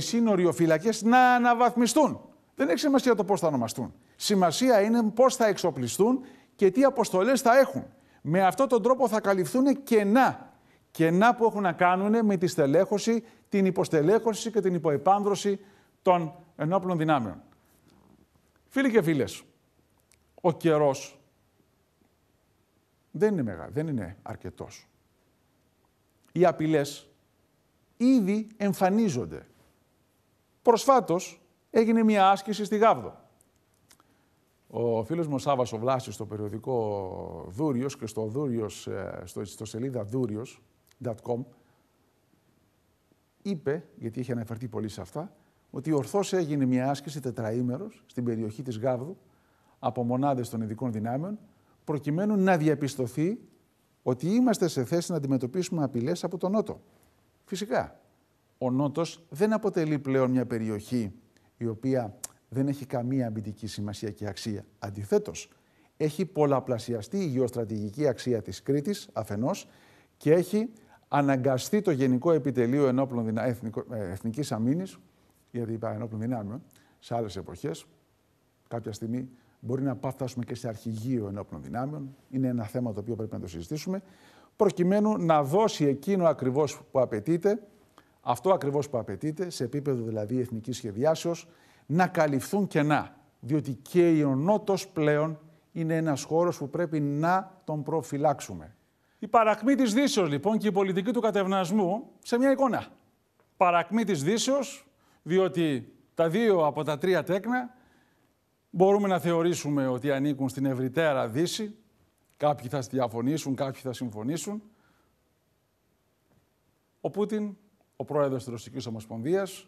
σύνοριοφυλακές να αναβαθμιστούν. Δεν έχει σημασία το πώς θα ονομαστούν. Σημασία είναι πώς θα εξοπλιστούν και τι αποστολές θα έχουν. Με αυτόν τον τρόπο θα καλυφθούν κενά. Κενά που έχουν να κάνουν με τη στελέχωση, την υποστελέχωση και την υποεπάνδρωση των ενόπλων δυνάμεων. Φίλοι και φίλες, ο καιρός δεν είναι μεγάλο, δεν είναι αρκετός. Οι απειλές ήδη εμφανίζονται. Προσφάτως έγινε μια άσκηση στη Γάβδο. Ο φίλος μου ο Σάβας ο Βλάσιος στο περιοδικό Δούριος και στο, Δούριος, ε, στο, στο σελίδα δούριος.com είπε, γιατί είχε αναφερθεί πολύ σε αυτά, ότι ορθώς έγινε μια άσκηση τετραήμερος στην περιοχή της Γάβδου από μονάδες των ειδικών δυνάμεων προκειμένου να διαπιστωθεί ότι είμαστε σε θέση να αντιμετωπίσουμε απειλές από τον Νότο. Φυσικά, ο Νότος δεν αποτελεί πλέον μια περιοχή η οποία δεν έχει καμία αμυντική σημασία και αξία. Αντιθέτως, έχει πολλαπλασιαστεί η γεωστρατηγική αξία της Κρήτης αφενός και έχει αναγκαστεί το Γενικό Επιτελείο Ενόπλων Δυνα... Εθνικο... Ε, εθνικής Αμήνης, γιατί είπα ενόπλων δυνάμεων, σε άλλες εποχές. κάποια στιγμή μπορεί να φτάσουμε και σε αρχηγείο ενόπλων δυνάμεων, είναι ένα θέμα το οποίο πρέπει να το συζητήσουμε, προκειμένου να δώσει εκείνο ακριβώς που απαιτείται, αυτό ακριβώς που απαιτείται, σε επίπεδο δηλαδή εθνικής σχεδιάσεως, να καλυφθούν κενά. Διότι και η Νότος πλέον είναι ένας χώρος που πρέπει να τον προφυλάξουμε. Η παρακμή της Δύσεως λοιπόν και η πολιτική του κατευνασμού σε μια εικόνα. Παρακμή της Δύσεως, διότι τα δύο από τα τρία τέκνα μπορούμε να θεωρήσουμε ότι ανήκουν στην ευρυτέρα Δύση. Κάποιοι θα διαφωνήσουν, κάποιοι θα συμφωνήσουν. Ο Πούτιν, ο πρόεδρος της Ρωσικής Ομοσπονδίας,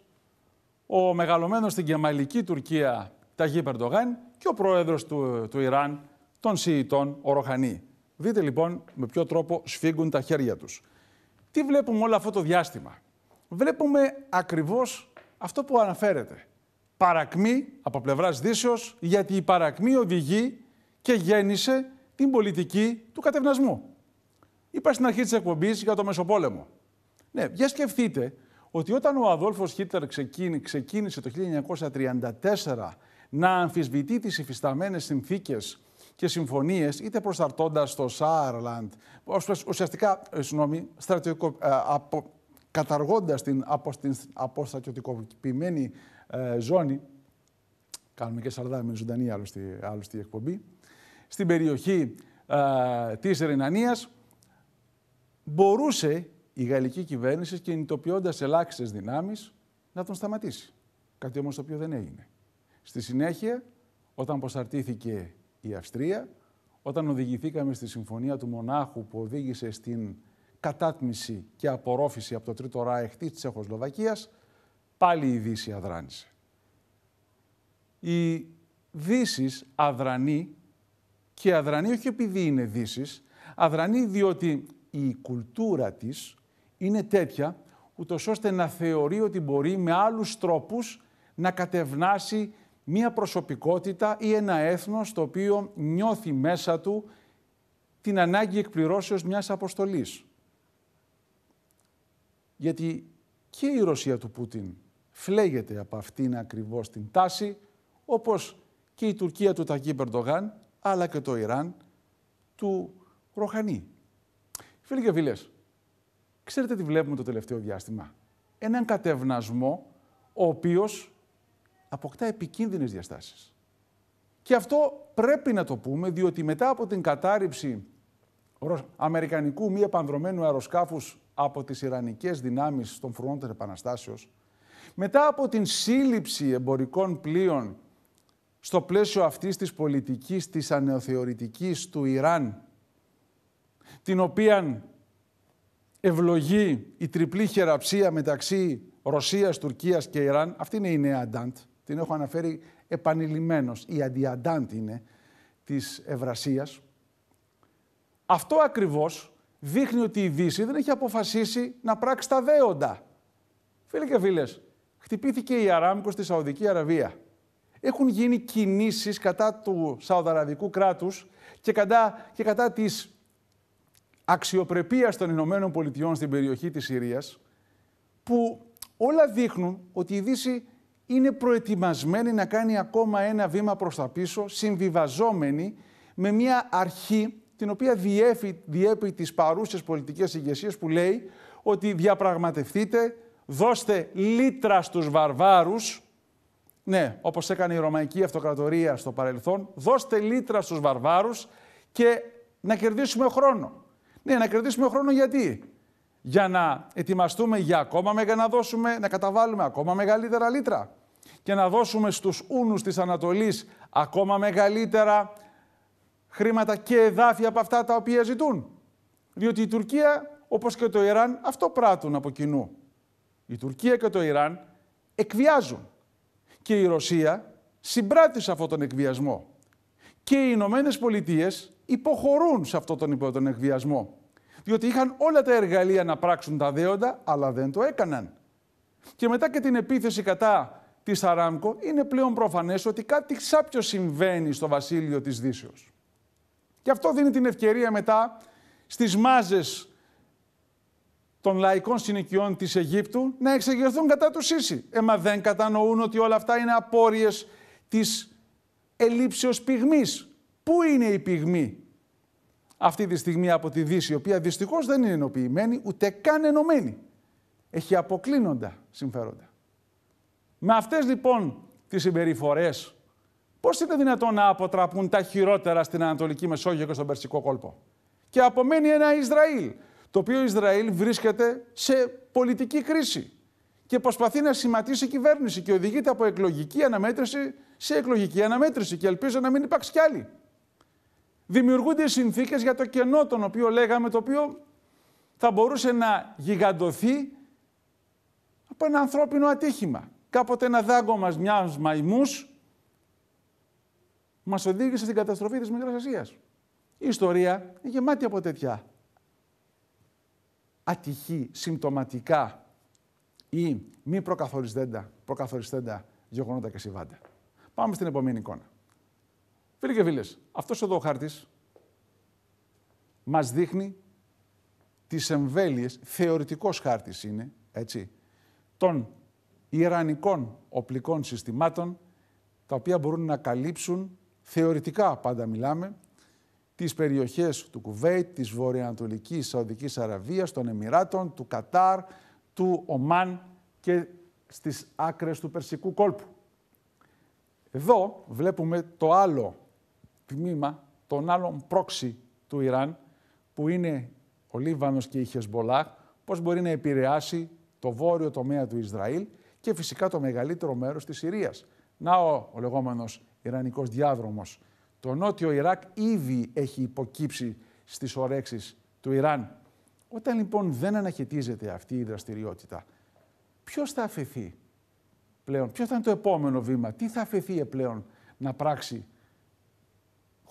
ο μεγαλωμένος στην Κεμαλική Τουρκία Ταγί Περντογάν και ο πρόεδρος του, του Ιράν των Σιητών, ο Δείτε λοιπόν με ποιο τρόπο σφίγγουν τα χέρια τους. Τι βλέπουμε όλο αυτό το διάστημα. Βλέπουμε ακριβώς αυτό που αναφέρεται. Παρακμή από πλευράς Δύσεως, γιατί η παρακμή οδηγεί και γέννησε την πολιτική του κατευνασμού. Είπα στην αρχή της εκπομπής για το Μεσοπόλεμο. Ναι, για σκεφτείτε ότι όταν ο Αδόλφος Χίτλερ ξεκίνησε το 1934 να αμφισβητεί τις υφισταμένες συνθήκες και συμφωνίες, είτε προσαρτώντας το Σάρλαντ, ουσιαστικά, ε, συγγνώμη, στρατιωτικο, ε, καταργώντας την, αποστρατιωτικοποιημένη ε, ζώνη, κάνουμε και σαρδά με ζωντανή άλλωστε, άλλωστε εκπομπή, στην περιοχή ε, της Ρινανίας, μπορούσε η γαλλική κυβέρνηση κινητοποιώντας ελάχιστες δυνάμεις να τον σταματήσει. Κάτι όμως το οποίο δεν έγινε. Στη συνέχεια, όταν προσαρτήθηκε η Αυστρία, όταν οδηγηθήκαμε στη συμφωνία του Μονάχου που οδήγησε στην κατάτμιση και απορρόφηση από το Τρίτο Ράιχ της Τσεχοσλοβακίας, πάλι η Δύση αδράνησε. Η Δύση αδρανεί και αδρανεί όχι επειδή είναι Δύση, αδρανεί διότι η κουλτούρα της, είναι τέτοια, ούτως ώστε να θεωρεί ότι μπορεί με άλλους τρόπους να κατευνάσει μία προσωπικότητα ή ένα έθνος το οποίο νιώθει μέσα του την ανάγκη εκπληρώσεως μιας αποστολής. Γιατί και η Ρωσία του Πούτιν φλέγεται από αυτήν ακριβώς την τάση, όπως και η Τουρκία του Τακί Περντογάν, αλλά και το Ιράν του Ροχανή. Φίλοι και φίλες, Ξέρετε τι βλέπουμε το τελευταίο διάστημα. Έναν κατευνασμό ο οποίος αποκτά επικίνδυνες διαστάσεις. Και αυτό πρέπει να το πούμε, διότι μετά από την κατάρριψη αμερικανικού μη επανδρομένου αεροσκάφους από τις Ιρανικές δυνάμεις των φρουρών των Επαναστάσεως, μετά από την σύλληψη εμπορικών πλοίων στο πλαίσιο αυτής της πολιτικής της ανεοθεωρητικής του Ιράν, την οποία ευλογεί η τριπλή χεραψία μεταξύ Ρωσίας, Τουρκίας και Ιράν. Αυτή είναι η νέα αντάντ. Την έχω αναφέρει επανειλημμένος. Η αντιαντάντ είναι της Ευρασίας. Αυτό ακριβώς δείχνει ότι η Δύση δεν έχει αποφασίσει να πράξει τα δέοντα. Φίλε και φίλες, χτυπήθηκε η Αράμικο στη Σαουδική Αραβία. Έχουν γίνει κινήσεις κατά του Σαουδαραβικού κράτους και κατά, και κατά της αξιοπρεπίας των Ηνωμένων Πολιτειών στην περιοχή της Συρίας, που όλα δείχνουν ότι η Δύση είναι προετοιμασμένη να κάνει ακόμα ένα βήμα προς τα πίσω, συμβιβαζόμενη με μια αρχή την οποία διέπει, διέπει τις παρούσες πολιτικές ηγεσίες που λέει ότι διαπραγματευτείτε, δώστε λίτρα στους βαρβάρους, ναι, όπως έκανε η Ρωμαϊκή Αυτοκρατορία στο παρελθόν, δώστε λίτρα στους βαρβάρους και να κερδίσουμε χρόνο. Ναι, να κρατήσουμε χρόνο γιατί. Για να ετοιμαστούμε για ακόμα μεγα, να δώσουμε, να καταβάλουμε ακόμα μεγαλύτερα λίτρα και να δώσουμε στους ούνους της Ανατολής ακόμα μεγαλύτερα χρήματα και εδάφια από αυτά τα οποία ζητούν. Διότι η Τουρκία, όπως και το Ιράν, αυτό πράττουν από κοινού. Η Τουρκία και το Ιράν εκβιάζουν. Και η Ρωσία συμπράττει σε αυτόν τον εκβιασμό. Και οι Ηνωμένες Πολιτείες υποχωρούν σε αυτόν τον, τον εκβιασμό. Διότι είχαν όλα τα εργαλεία να πράξουν τα δέοντα, αλλά δεν το έκαναν. Και μετά και την επίθεση κατά της Αράμκο, είναι πλέον προφανές ότι κάτι ξάπιο συμβαίνει στο βασίλειο της Δύσεως. Και αυτό δίνει την ευκαιρία μετά στις μάζες των λαϊκών συνοικιών της Αιγύπτου να εξεγερθούν κατά του Σίση. Έμα ε, δεν κατανοούν ότι όλα αυτά είναι απόρριες της ελήψεω πυγμής Πού είναι η πυγμή αυτή τη στιγμή από τη Δύση, η οποία δυστυχώς δεν είναι ενοποιημένη, ούτε καν ενωμένη. Έχει αποκλίνοντα συμφέροντα. Με αυτές λοιπόν τις συμπεριφορές πώς είναι δυνατόν να αποτραπούν τα χειρότερα στην Ανατολική Μεσόγειο και στον Περσικό κόλπο. Και απομένει ένα Ισραήλ, το οποίο Ισραήλ βρίσκεται σε πολιτική κρίση και προσπαθεί να σηματίσει κυβέρνηση και οδηγείται από εκλογική αναμέτρηση σε εκλογική αναμέτρηση και ελπίζω να μην υπάρξει κι άλλη δημιουργούνται συνθήκες για το κενό τον οποίο λέγαμε, το οποίο θα μπορούσε να γιγαντωθεί από ένα ανθρώπινο ατύχημα. Κάποτε ένα δάγκο μας μιας μαϊμούς μας οδήγησε στην καταστροφή της Μικράς Η ιστορία είναι γεμάτη από τέτοια ατυχή, συμπτωματικά ή μη προκαθοριστέντα, προκαθοριστέντα γεγονότα και συμβάντα. Πάμε στην επόμενη εικόνα. Φίλοι και αυτός εδώ ο χάρτης μας δείχνει τις εμβέλειες, θεωρητικός χάρτης είναι, έτσι, των ιρανικών οπλικών συστημάτων, τα οποία μπορούν να καλύψουν, θεωρητικά πάντα μιλάμε, τις περιοχές του Κουβέιτ, της Βορειοανατολικής Σαουδικής Αραβίας, των Εμμυράτων, του Κατάρ, του Ομάν και στις άκρες του Περσικού κόλπου. Εδώ βλέπουμε το άλλο τμήμα των άλλων πρόξη του Ιράν, που είναι ο Λίβανος και η Χεσμολά πώς μπορεί να επηρεάσει το βόρειο τομέα του Ισραήλ και φυσικά το μεγαλύτερο μέρος της Συρίας. Να ο, ο λεγόμενος Ιρανικός διάδρομος. Το νότιο Ιράκ ήδη έχει υποκύψει στις ορέξεις του Ιράν. Όταν λοιπόν δεν αναχαιτίζεται αυτή η δραστηριότητα, ποιος θα αφαιθεί πλέον, ποιο θα είναι το επόμενο βήμα, τι θα αφαιθεί ε, πλέον να πράξει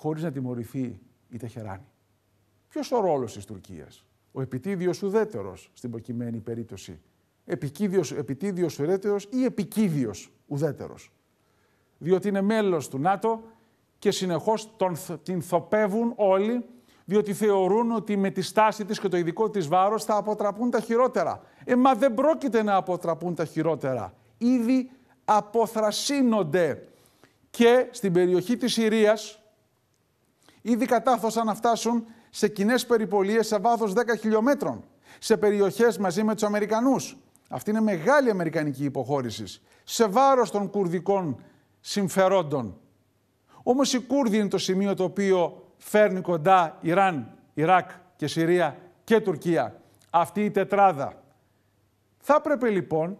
Χωρίς να τιμωρηθεί η Τεχεράνη. Ποιος ο ρόλος της Τουρκίας. Ο επιτίδιος ουδέτερος στην προκειμένη περίπτωση. Επικίδιος, επιτίδιος ουδέτερος ή επικίδιος ουδέτερος. Διότι είναι μέλος του ΝΑΤΟ και συνεχώς την θοπεύουν όλοι διότι θεωρούν ότι με τη στάση της και το ειδικό της βάρος θα αποτραπούν τα χειρότερα. Ε, μα δεν πρόκειται να αποτραπούν τα χειρότερα. Ήδη αποθρασύνονται και στην περιοχή της Συρίας, Ήδη κατάφθασαν να φτάσουν σε κοινές περιπολίες σε βάθος 10 χιλιόμετρων, σε περιοχές μαζί με τους Αμερικανούς. Αυτή είναι μεγάλη αμερικανική υποχώρηση σε βάρος των κουρδικών συμφερόντων. Όμως οι Κούρδοι είναι το σημείο το οποίο φέρνει κοντά Ιράν, Ιράκ και Συρία και Τουρκία. Αυτή η τετράδα. Θα έπρεπε λοιπόν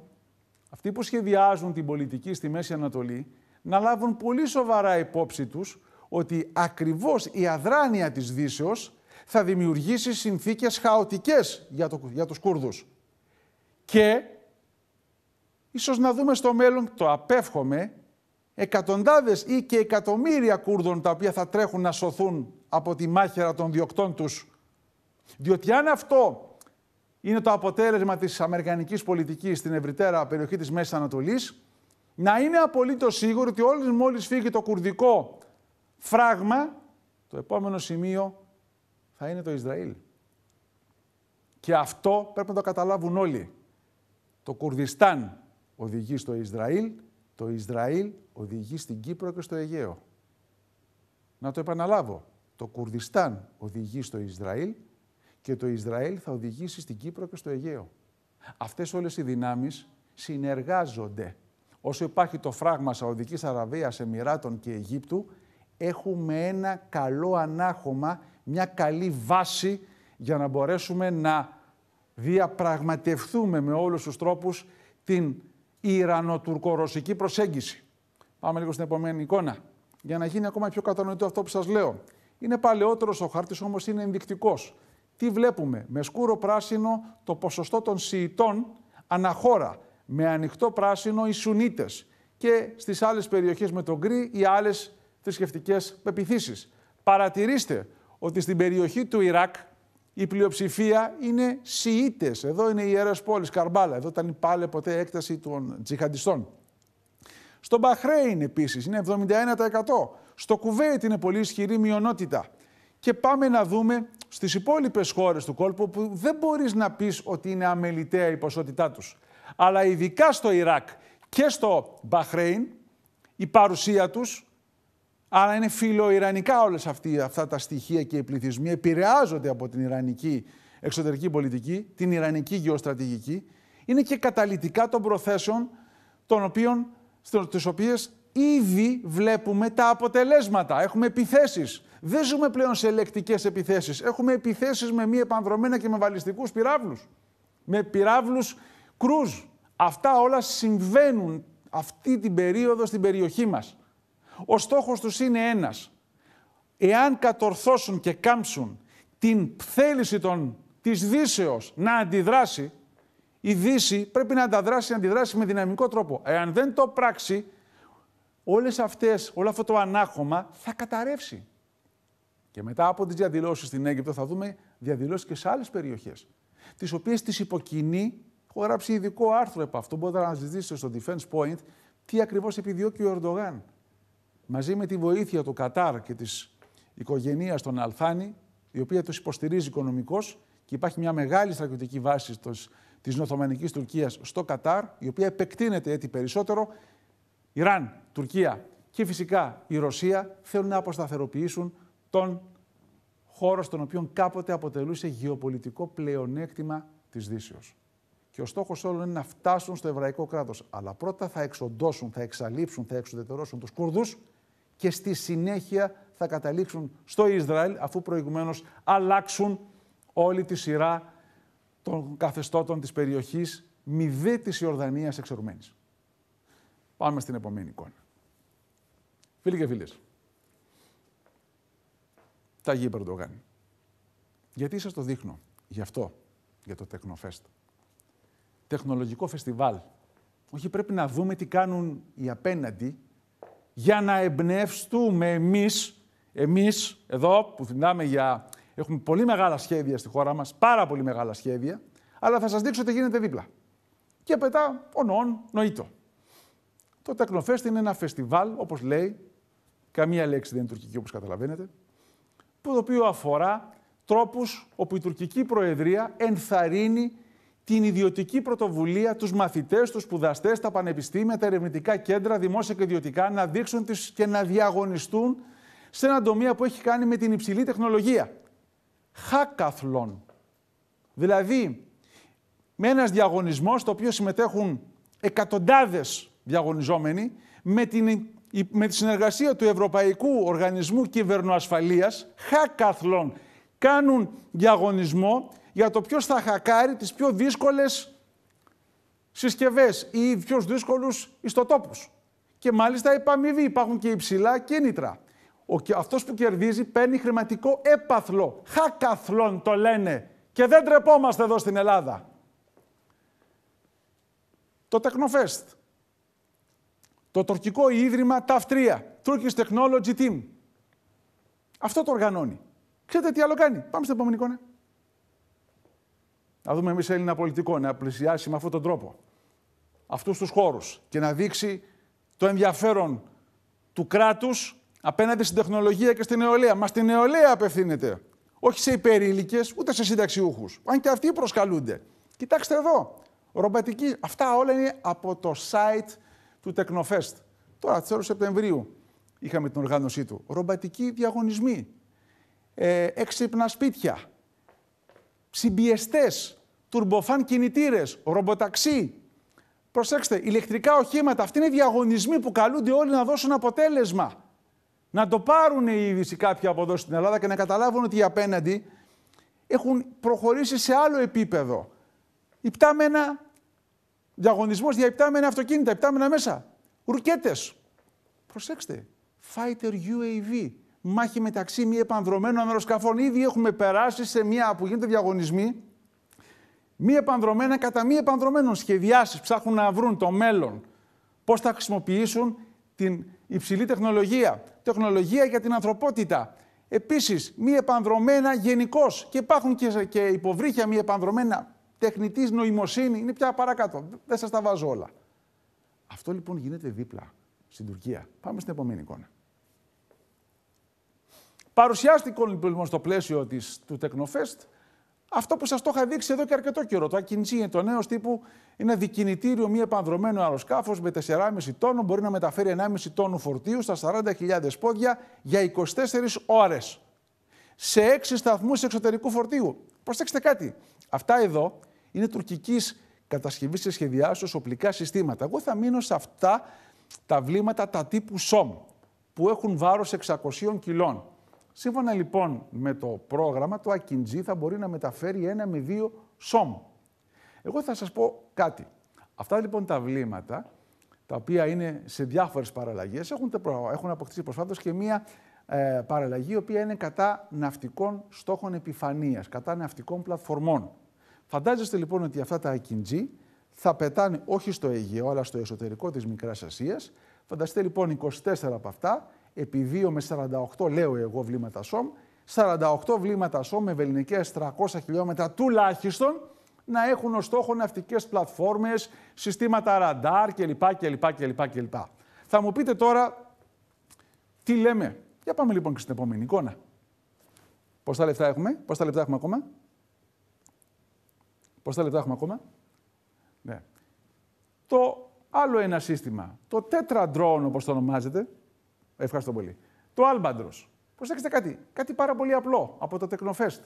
αυτοί που σχεδιάζουν την πολιτική στη Μέση Ανατολή να λάβουν πολύ σοβαρά υπόψη τους ότι ακριβώς η αδράνεια της Δύσεως θα δημιουργήσει συνθήκες χαοτικές για, το, για τους Κούρδους. Και ίσως να δούμε στο μέλλον, το απέφχομαι, εκατοντάδες ή και εκατομμύρια Κούρδων τα οποία θα τρέχουν να σωθούν από τη μάχαιρα των διοκτών τους. Διότι αν αυτό είναι το αποτέλεσμα της αμερικανικής πολιτικής στην ευρυτέρα περιοχή της Μέσης Ανατολής, να είναι απολύτως σίγουρο ότι όλες μόλις φύγει το κουρδικό φράγμα, το επόμενο σημείο θα είναι το Ισραήλ. Και αυτό πρέπει να το καταλάβουν όλοι. Το Κουρδιστάν οδηγεί στο Ισραήλ, το Ισραήλ οδηγεί στην Κύπρο και στο Αιγαίο. Να το επαναλάβω. Το Κουρδιστάν οδηγεί στο Ισραήλ και το Ισραήλ θα οδηγήσει στην Κύπρο και στο Αιγαίο. Αυτές όλες οι δυνάμεις συνεργάζονται. Όσο υπάρχει το φράγμα Σαουδικής Αραβίας, Εμμυράτων και Αιγύπτου, έχουμε ένα καλό ανάχωμα, μια καλή βάση για να μπορέσουμε να διαπραγματευτούμε με όλους τους τρόπους την Ιρανοτουρκο-Ρωσική προσέγγιση. Πάμε λίγο στην επόμενη εικόνα. Για να γίνει ακόμα πιο κατανοητό αυτό που σας λέω. Είναι παλαιότερος ο χάρτης, όμως είναι ενδεικτικός. Τι βλέπουμε. Με σκούρο πράσινο το ποσοστό των Σιητών αναχώρα. Με ανοιχτό πράσινο οι Σουνίτες. Και στις άλλες περιοχές με τον γκρι οι άλλες θρησκευτικές πεπιθήσεις. Παρατηρήστε ότι στην περιοχή του Ιράκ η πλειοψηφία είναι Σιήτες. Εδώ είναι η ιερές Πόλης Καρμπάλα. Εδώ ήταν πάλι ποτέ έκταση των τζιχαντιστών. Στο Μπαχρέιν επίσης, είναι 71%. Στο Κουβέιτ είναι πολύ ισχυρή μειονότητα. Και πάμε να δούμε στις υπόλοιπες χώρες του κόλπου που δεν μπορείς να πεις ότι είναι αμεληταία η ποσότητά τους. Αλλά ειδικά στο Ιράκ και στο Μπαχρέιν η παρουσία τους Άρα είναι φιλοϊρανικά όλα αυτά τα στοιχεία και οι πληθυσμοί επηρεάζονται από την Ιρανική εξωτερική πολιτική, την Ιρανική γεωστρατηγική. Είναι και καταλητικά των προθέσεων, των οποίων, στις οποίες ήδη βλέπουμε τα αποτελέσματα. Έχουμε επιθέσεις. Δεν ζούμε πλέον σε ελεκτικές επιθέσεις. Έχουμε επιθέσεις με μη επανδρομένα και με βαλιστικούς πυράβλους. Με πυράβλους κρούζ. Αυτά όλα συμβαίνουν αυτή την περίοδο στην περιοχή μας. Ο στόχος τους είναι ένας. Εάν κατορθώσουν και κάμψουν την θέληση των, της Δύσεως να αντιδράσει, η Δύση πρέπει να ανταδράσει, να αντιδράσει με δυναμικό τρόπο. Εάν δεν το πράξει, όλες αυτές, όλο αυτό το ανάχωμα θα καταρρεύσει. Και μετά από τις διαδηλώσεις στην Αίγυπτο θα δούμε διαδηλώσεις και σε άλλες περιοχές, τις οποίες τις υποκινεί, έχω γράψει ειδικό άρθρο επ' αυτό, μπορείτε να ζητήσετε στο Defense Point, τι ακριβώς επιδιώκει ο Ερντογάν μαζί με τη βοήθεια του Κατάρ και της οικογένειας των Αλθάνη, η οποία τους υποστηρίζει οικονομικώς και υπάρχει μια μεγάλη στρατιωτική βάση της Νοθωμανικής Τουρκίας στο Κατάρ, η οποία επεκτείνεται έτσι περισσότερο. Ιράν, Τουρκία και φυσικά η Ρωσία θέλουν να αποσταθεροποιήσουν τον χώρο στον οποίο κάποτε αποτελούσε γεωπολιτικό πλεονέκτημα της Δύσεως. Και ο στόχος όλων είναι να φτάσουν στο εβραϊκό κράτος. Αλλά πρώτα θα εξοντώσουν, θα εξαλείψουν, θα εξουδετερώσουν τους Κούρδους και στη συνέχεια θα καταλήξουν στο Ισραήλ, αφού προηγουμένως αλλάξουν όλη τη σειρά των καθεστώτων της περιοχής, μηδέ της Ιορδανίας εξορουμένης. Πάμε στην επόμενη εικόνα. Φίλοι και φίλες, τα γη Περντογάν. Γιατί σας το δείχνω. Γι' αυτό, για το Τεχνοφέστο. Τεχνολογικό φεστιβάλ. Όχι, πρέπει να δούμε τι κάνουν οι απέναντι για να εμπνευστούμε εμείς, εμείς εδώ που θυμάμαι για... Έχουμε πολύ μεγάλα σχέδια στη χώρα μας, πάρα πολύ μεγάλα σχέδια, αλλά θα σας δείξω τι γίνεται δίπλα. Και πετά ο νοήτο. Το Τεκνοφέστ είναι ένα φεστιβάλ, όπως λέει, καμία λέξη δεν είναι τουρκική όπως καταλαβαίνετε, που το οποίο αφορά τρόπους όπου η τουρκική προεδρία ενθαρρύνει την ιδιωτική πρωτοβουλία, τους μαθητές, τους σπουδαστές, τα πανεπιστήμια, τα ερευνητικά κέντρα, δημόσια και ιδιωτικά, να δείξουν τις και να διαγωνιστούν σε έναν τομέα που έχει κάνει με την υψηλή τεχνολογία. Χάκαθλον. Δηλαδή, με ένας διαγωνισμός στο οποίο συμμετέχουν εκατοντάδες διαγωνιζόμενοι, με, την, με τη συνεργασία του Ευρωπαϊκού Οργανισμού Κυβερνοασφαλείας, Hackathon, κάνουν διαγωνισμό για το ποιος θα χακάρει τις πιο δύσκολες συσκευές ή πιο δύσκολους ιστοτόπους. Και μάλιστα επαμοιβή. Υπάρχουν και υψηλά κίνητρα. Αυτός που κερδίζει παίρνει χρηματικό έπαθλο. Χακαθλόν το λένε. Και δεν τρεπόμαστε εδώ στην Ελλάδα. Το TechnoFest. Το τουρκικό ίδρυμα TAF3. Turkish Technology Team. Αυτό το οργανώνει. Ξέρετε τι άλλο κάνει. Πάμε στην επόμενη εικόνα να δούμε εμείς Έλληνα πολιτικό να πλησιάσει με αυτόν τον τρόπο αυτούς τους χώρους και να δείξει το ενδιαφέρον του κράτους απέναντι στην τεχνολογία και στην νεολαία. Μα στην νεολαία απευθύνεται. Όχι σε υπερήλικες, ούτε σε συνταξιούχους. Αν και αυτοί προσκαλούνται. Κοιτάξτε εδώ. Ρομπατική. Αυτά όλα είναι από το site του Τεκνοφέστ. Τώρα, τέλο Σεπτεμβρίου, είχαμε την οργάνωσή του. Ρομπατικοί διαγωνισμοί. Ε, έξυπνα σπίτια συμπιεστές, τουρμποφάν κινητήρες, ρομποταξί. Προσέξτε, ηλεκτρικά οχήματα, αυτοί είναι διαγωνισμοί που καλούνται όλοι να δώσουν αποτέλεσμα. Να το πάρουν οι είδηση κάποιοι από εδώ στην Ελλάδα και να καταλάβουν ότι οι απέναντι έχουν προχωρήσει σε άλλο επίπεδο. Υπτάμενα, διαγωνισμός για υπτάμενα αυτοκίνητα, υπτάμενα μέσα, ρουκέτες. Προσέξτε, fighter UAV, μάχη μεταξύ μη επανδρομένων αεροσκαφών. Ήδη έχουμε περάσει σε μια που γίνεται διαγωνισμοί μη επανδρομένα κατά μη επανδρομένων σχεδιάσεις Ψάχνουν να βρουν το μέλλον. πώς θα χρησιμοποιήσουν την υψηλή τεχνολογία. Τεχνολογία για την ανθρωπότητα. Επίσης, μη επανδρομένα γενικώς και υπάρχουν και, υποβρύχια μη επανδρομένα τεχνητής νοημοσύνη. Είναι πια παρακάτω. Δεν σας τα βάζω όλα. Αυτό λοιπόν γίνεται δίπλα στην Τουρκία. Πάμε στην επόμενη εικόνα. Παρουσιάστηκε λοιπόν, λοιπόν στο πλαίσιο της, του Τεκνοφέστ αυτό που σας το είχα δείξει εδώ και αρκετό καιρό. Το Ακιντζή είναι το νέος τύπου. Είναι δικινητήριο μη επανδρομένο αεροσκάφος με 4,5 τόνου. Μπορεί να μεταφέρει 1,5 τόνου φορτίου στα 40.000 πόδια για 24 ώρες. Σε 6 σταθμούς εξωτερικού φορτίου. Προσέξτε κάτι. Αυτά εδώ είναι τουρκικής κατασκευής και σχεδιάσεως οπλικά συστήματα. Εγώ θα μείνω σε αυτά τα βλήματα τα τύπου ΣΟΜ που έχουν βάρος 600 κιλών. Σύμφωνα λοιπόν με το πρόγραμμα, το Ακιντζή θα μπορεί να μεταφέρει ένα με δύο σώμα. Εγώ θα σας πω κάτι. Αυτά λοιπόν τα βλήματα, τα οποία είναι σε διάφορες παραλλαγές, έχουν, έχουν αποκτήσει προσφάτως και μία ε, παραλλαγή, η οποία είναι κατά ναυτικών στόχων επιφανείας, κατά ναυτικών πλατφορμών. Φαντάζεστε λοιπόν ότι αυτά τα Ακιντζή θα πετάνε όχι στο Αιγαίο, αλλά στο εσωτερικό της Μικράς Ασίας. Φανταστείτε λοιπόν 24 από αυτά επί 2 με 48, λέω εγώ, βλήματα ΣΟΜ 48 βλήματα σώμ με βεληνικές 300 χιλιόμετρα τουλάχιστον, να έχουν ως στόχο ναυτικές πλατφόρμες, συστήματα ραντάρ κλπ. κλπ, κλπ, κλπ. Θα μου πείτε τώρα τι λέμε. Για πάμε λοιπόν και στην επόμενη εικόνα. Πόσα λεπτά έχουμε, πόσα λεπτά έχουμε ακόμα. Πόσα λεπτά έχουμε ακόμα. Ναι. Το άλλο ένα σύστημα, το τέτρα drone όπως το ονομάζεται, Ευχαριστώ πολύ. Το Άλμπαντρος. Προσέξτε κάτι. Κάτι πάρα πολύ απλό από το Τεκνοφέστ.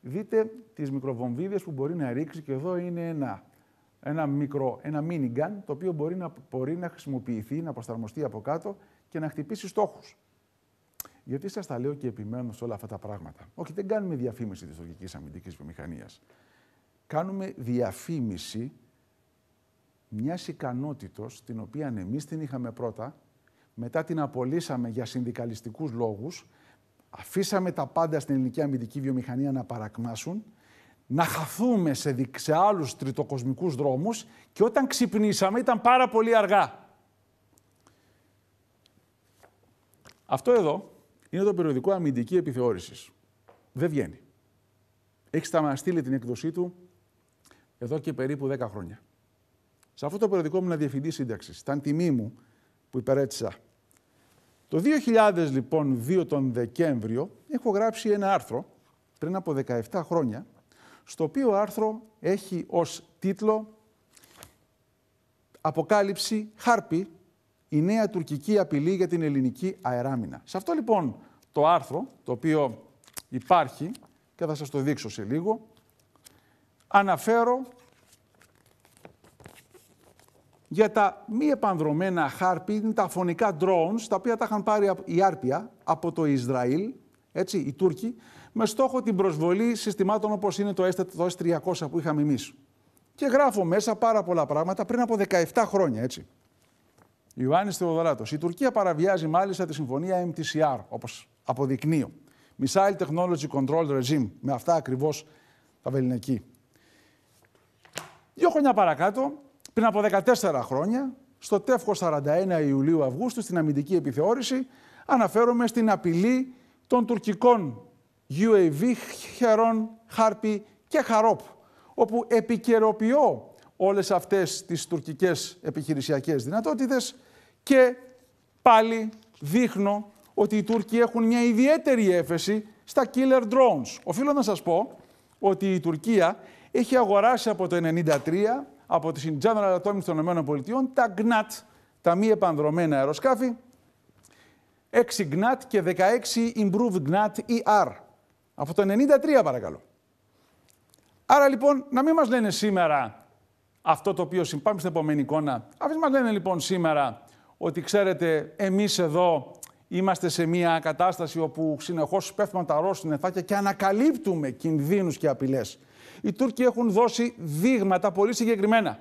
Δείτε τις μικροβομβίδες που μπορεί να ρίξει και εδώ είναι ένα. Ένα μικρό, ένα το οποίο μπορεί να, μπορεί χρησιμοποιηθεί, να προσαρμοστεί από κάτω και να χτυπήσει στόχους. Γιατί σας τα λέω και επιμένως σε όλα αυτά τα πράγματα. Όχι, δεν κάνουμε διαφήμιση της τουρκικής αμυντικής βιομηχανίας. Κάνουμε διαφήμιση μιας ικανότητα την οποία εμείς την είχαμε πρώτα μετά την απολύσαμε για συνδικαλιστικούς λόγους, αφήσαμε τα πάντα στην ελληνική αμυντική βιομηχανία να παρακμάσουν, να χαθούμε σε, δι... σε άλλους τριτοκοσμικούς δρόμους και όταν ξυπνήσαμε ήταν πάρα πολύ αργά. Αυτό εδώ είναι το περιοδικό αμυντική επιθεώρησης. Δεν βγαίνει. Έχεις σταματήσει την έκδοσή του εδώ και περίπου 10 χρόνια. Σε αυτό το περιοδικό μου να διευθυντή σύνταξης. Ήταν τιμή μου που υπερέτησα το 2002 λοιπόν, τον Δεκέμβριο, έχω γράψει ένα άρθρο πριν από 17 χρόνια, στο οποίο άρθρο έχει ως τίτλο «Αποκάλυψη χάρπη, η νέα τουρκική απειλή για την ελληνική αεράμινα». Σε αυτό λοιπόν το άρθρο, το οποίο υπάρχει και θα σας το δείξω σε λίγο, αναφέρω για τα μη επανδρομένα χάρπι, τα φωνικά drones, τα οποία τα είχαν πάρει η Άρπια από το Ισραήλ, έτσι, οι Τούρκοι, με στόχο την προσβολή συστημάτων όπως είναι το S300 που είχαμε εμείς. Και γράφω μέσα πάρα πολλά πράγματα πριν από 17 χρόνια, έτσι. Ιωάννης Θεοδωράτος. Η Τουρκία παραβιάζει μάλιστα τη συμφωνία MTCR, όπως αποδεικνύω. Missile Technology Control Regime. Με αυτά ακριβώς τα βεληνική. Δύο χρόνια παρακάτω, πριν από 14 χρόνια, στο τεύχο 41 Ιουλίου-Αυγούστου, στην αμυντική επιθεώρηση, αναφέρομαι στην απειλή των τουρκικών UAV, Χερών, χάρπι και Χαρόπ, όπου επικαιροποιώ όλες αυτές τις τουρκικές επιχειρησιακές δυνατότητες και πάλι δείχνω ότι οι Τούρκοι έχουν μια ιδιαίτερη έφεση στα killer drones. Οφείλω να σας πω ότι η Τουρκία έχει αγοράσει από το 1993 από τη General Atomics των ΗΠΑ τα ΓΝΑΤ, τα μη επανδρομένα αεροσκάφη, 6 GNAT και 16 Improved GNAT ER. Από το 93 παρακαλώ. Άρα λοιπόν να μην μας λένε σήμερα αυτό το οποίο συμπάμε στην επόμενη εικόνα. μην μας λένε λοιπόν σήμερα ότι ξέρετε εμείς εδώ είμαστε σε μια κατάσταση όπου συνεχώς πέφτουμε τα ρο στην και ανακαλύπτουμε κινδύνους και απειλές οι Τούρκοι έχουν δώσει δείγματα πολύ συγκεκριμένα.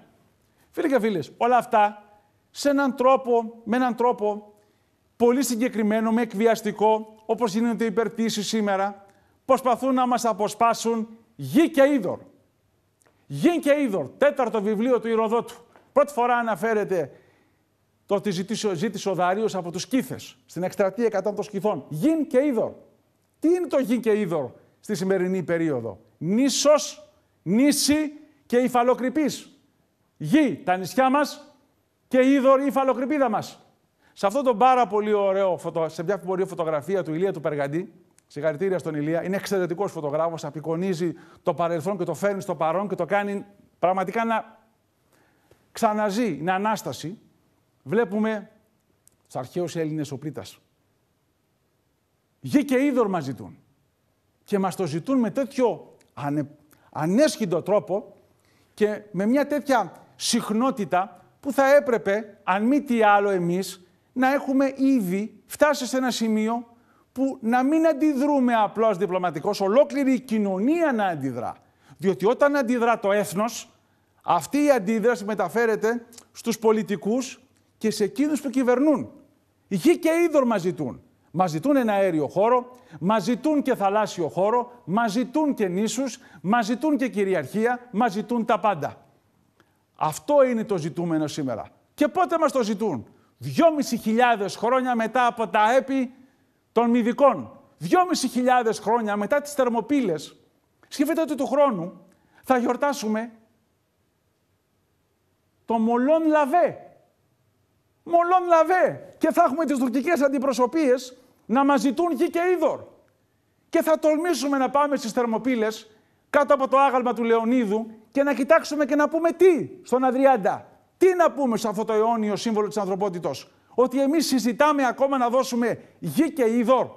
Φίλε και φίλες, όλα αυτά σε έναν τρόπο, με έναν τρόπο πολύ συγκεκριμένο, με εκβιαστικό, όπως γίνεται η υπερποίηση σήμερα, προσπαθούν να μας αποσπάσουν γη και είδωρ. Γη και είδωρ, τέταρτο βιβλίο του Ηροδότου. Πρώτη φορά αναφέρεται το ότι ζήτησε ο δάριο από τους Κύθες, στην εκστρατεία κατά των Σκυθών. Γη και είδωρ. Τι είναι το γη και είδωρ στη σημερινή περίοδο. Νήσος νήσι και υφαλοκρηπής. Γη, τα νησιά μας και είδωρη η υφαλοκρηπίδα μας. Σε αυτό το πάρα πολύ ωραίο, φωτο... σε μια πολύ φωτογραφία του Ηλία του Περγαντή, συγχαρητήρια στον Ηλία, είναι εξαιρετικός φωτογράφος, απεικονίζει το παρελθόν και το φέρνει στο παρόν και το κάνει πραγματικά να ξαναζεί, είναι ανάσταση. Βλέπουμε τους αρχαίους Έλληνες ο Πλήτας. Γη και είδωρ μας ζητούν. Και μας το ζητούν με τέτοιο ανε ανέσχυντο τρόπο και με μια τέτοια συχνότητα που θα έπρεπε, αν μη τι άλλο εμείς, να έχουμε ήδη φτάσει σε ένα σημείο που να μην αντιδρούμε απλώς διπλωματικώς, ολόκληρη η κοινωνία να αντιδρά. Διότι όταν αντιδρά το έθνος, αυτή η αντίδραση μεταφέρεται στους πολιτικούς και σε εκείνους που κυβερνούν. Γη και είδωρ ζητούν. Μας ζητούν ένα αέριο χώρο, μας ζητούν και θαλάσσιο χώρο, μας ζητούν και νήσους, μας ζητούν και κυριαρχία, μας ζητούν τα πάντα. Αυτό είναι το ζητούμενο σήμερα. Και πότε μας το ζητούν, 2.500 χρόνια μετά από τα έπι των Μυδικών. 2.500 χρόνια μετά τις Θερμοπύλες. Σκεφτείτε ότι του χρόνου θα γιορτάσουμε το Μολόν Λαβέ μολόν λαβέ. Και θα έχουμε τις τουρκικές αντιπροσωπείες να μας ζητούν γη και είδωρ. Και θα τολμήσουμε να πάμε στις θερμοπύλες κάτω από το άγαλμα του Λεωνίδου και να κοιτάξουμε και να πούμε τι στον Αδριάντα. Τι να πούμε σε αυτό το αιώνιο σύμβολο της ανθρωπότητος. Ότι εμείς συζητάμε ακόμα να δώσουμε γη και είδωρ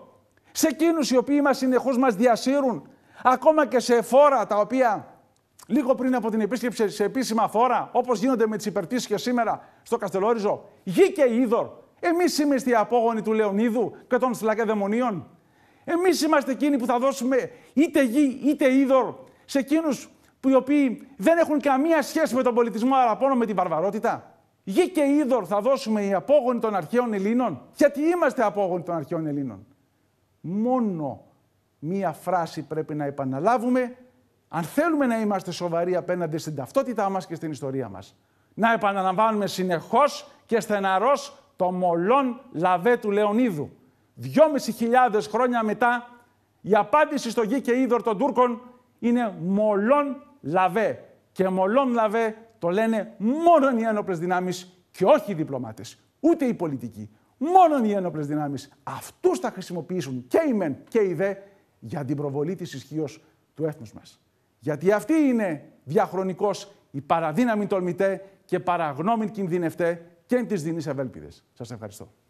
σε εκείνους οι οποίοι μας συνεχώς μας διασύρουν ακόμα και σε φόρα τα οποία λίγο πριν από την επίσκεψη σε επίσημα φόρα, όπως γίνονται με τις υπερτήσει σήμερα στο Καστελόριζο, γη και είδωρ. Εμείς είμαστε οι απόγονοι του Λεωνίδου και των Σλακεδαιμονίων. Εμείς είμαστε εκείνοι που θα δώσουμε είτε γη είτε είδωρ σε εκείνους που οι οποίοι δεν έχουν καμία σχέση με τον πολιτισμό, αλλά μόνο με την βαρβαρότητα. Γη και είδωρ θα δώσουμε οι απόγονοι των αρχαίων Ελλήνων. Γιατί είμαστε απόγονοι των αρχαίων Ελλήνων. Μόνο μία φράση πρέπει να επαναλάβουμε αν θέλουμε να είμαστε σοβαροί απέναντι στην ταυτότητά μας και στην ιστορία μας, να επαναλαμβάνουμε συνεχώς και στεναρός το μολόν λαβέ του Λεωνίδου. Δυόμισι χιλιάδες χρόνια μετά, η απάντηση στο γη και είδωρ των Τούρκων είναι μολόν λαβέ. Και μολόν λαβέ το λένε μόνο οι ένοπλες δυνάμεις και όχι οι διπλωμάτες, ούτε οι πολιτικοί. Μόνο οι ένοπλες δυνάμεις. Αυτούς θα χρησιμοποιήσουν και οι μεν και οι δε για την προβολή της ισχύως του έθνους μας. Γιατί αυτή είναι διαχρονικός η παραδύναμη τολμητέ και παραγνώμη κινδυνευτέ και εν της ευέλπιδε. Σα Σας ευχαριστώ.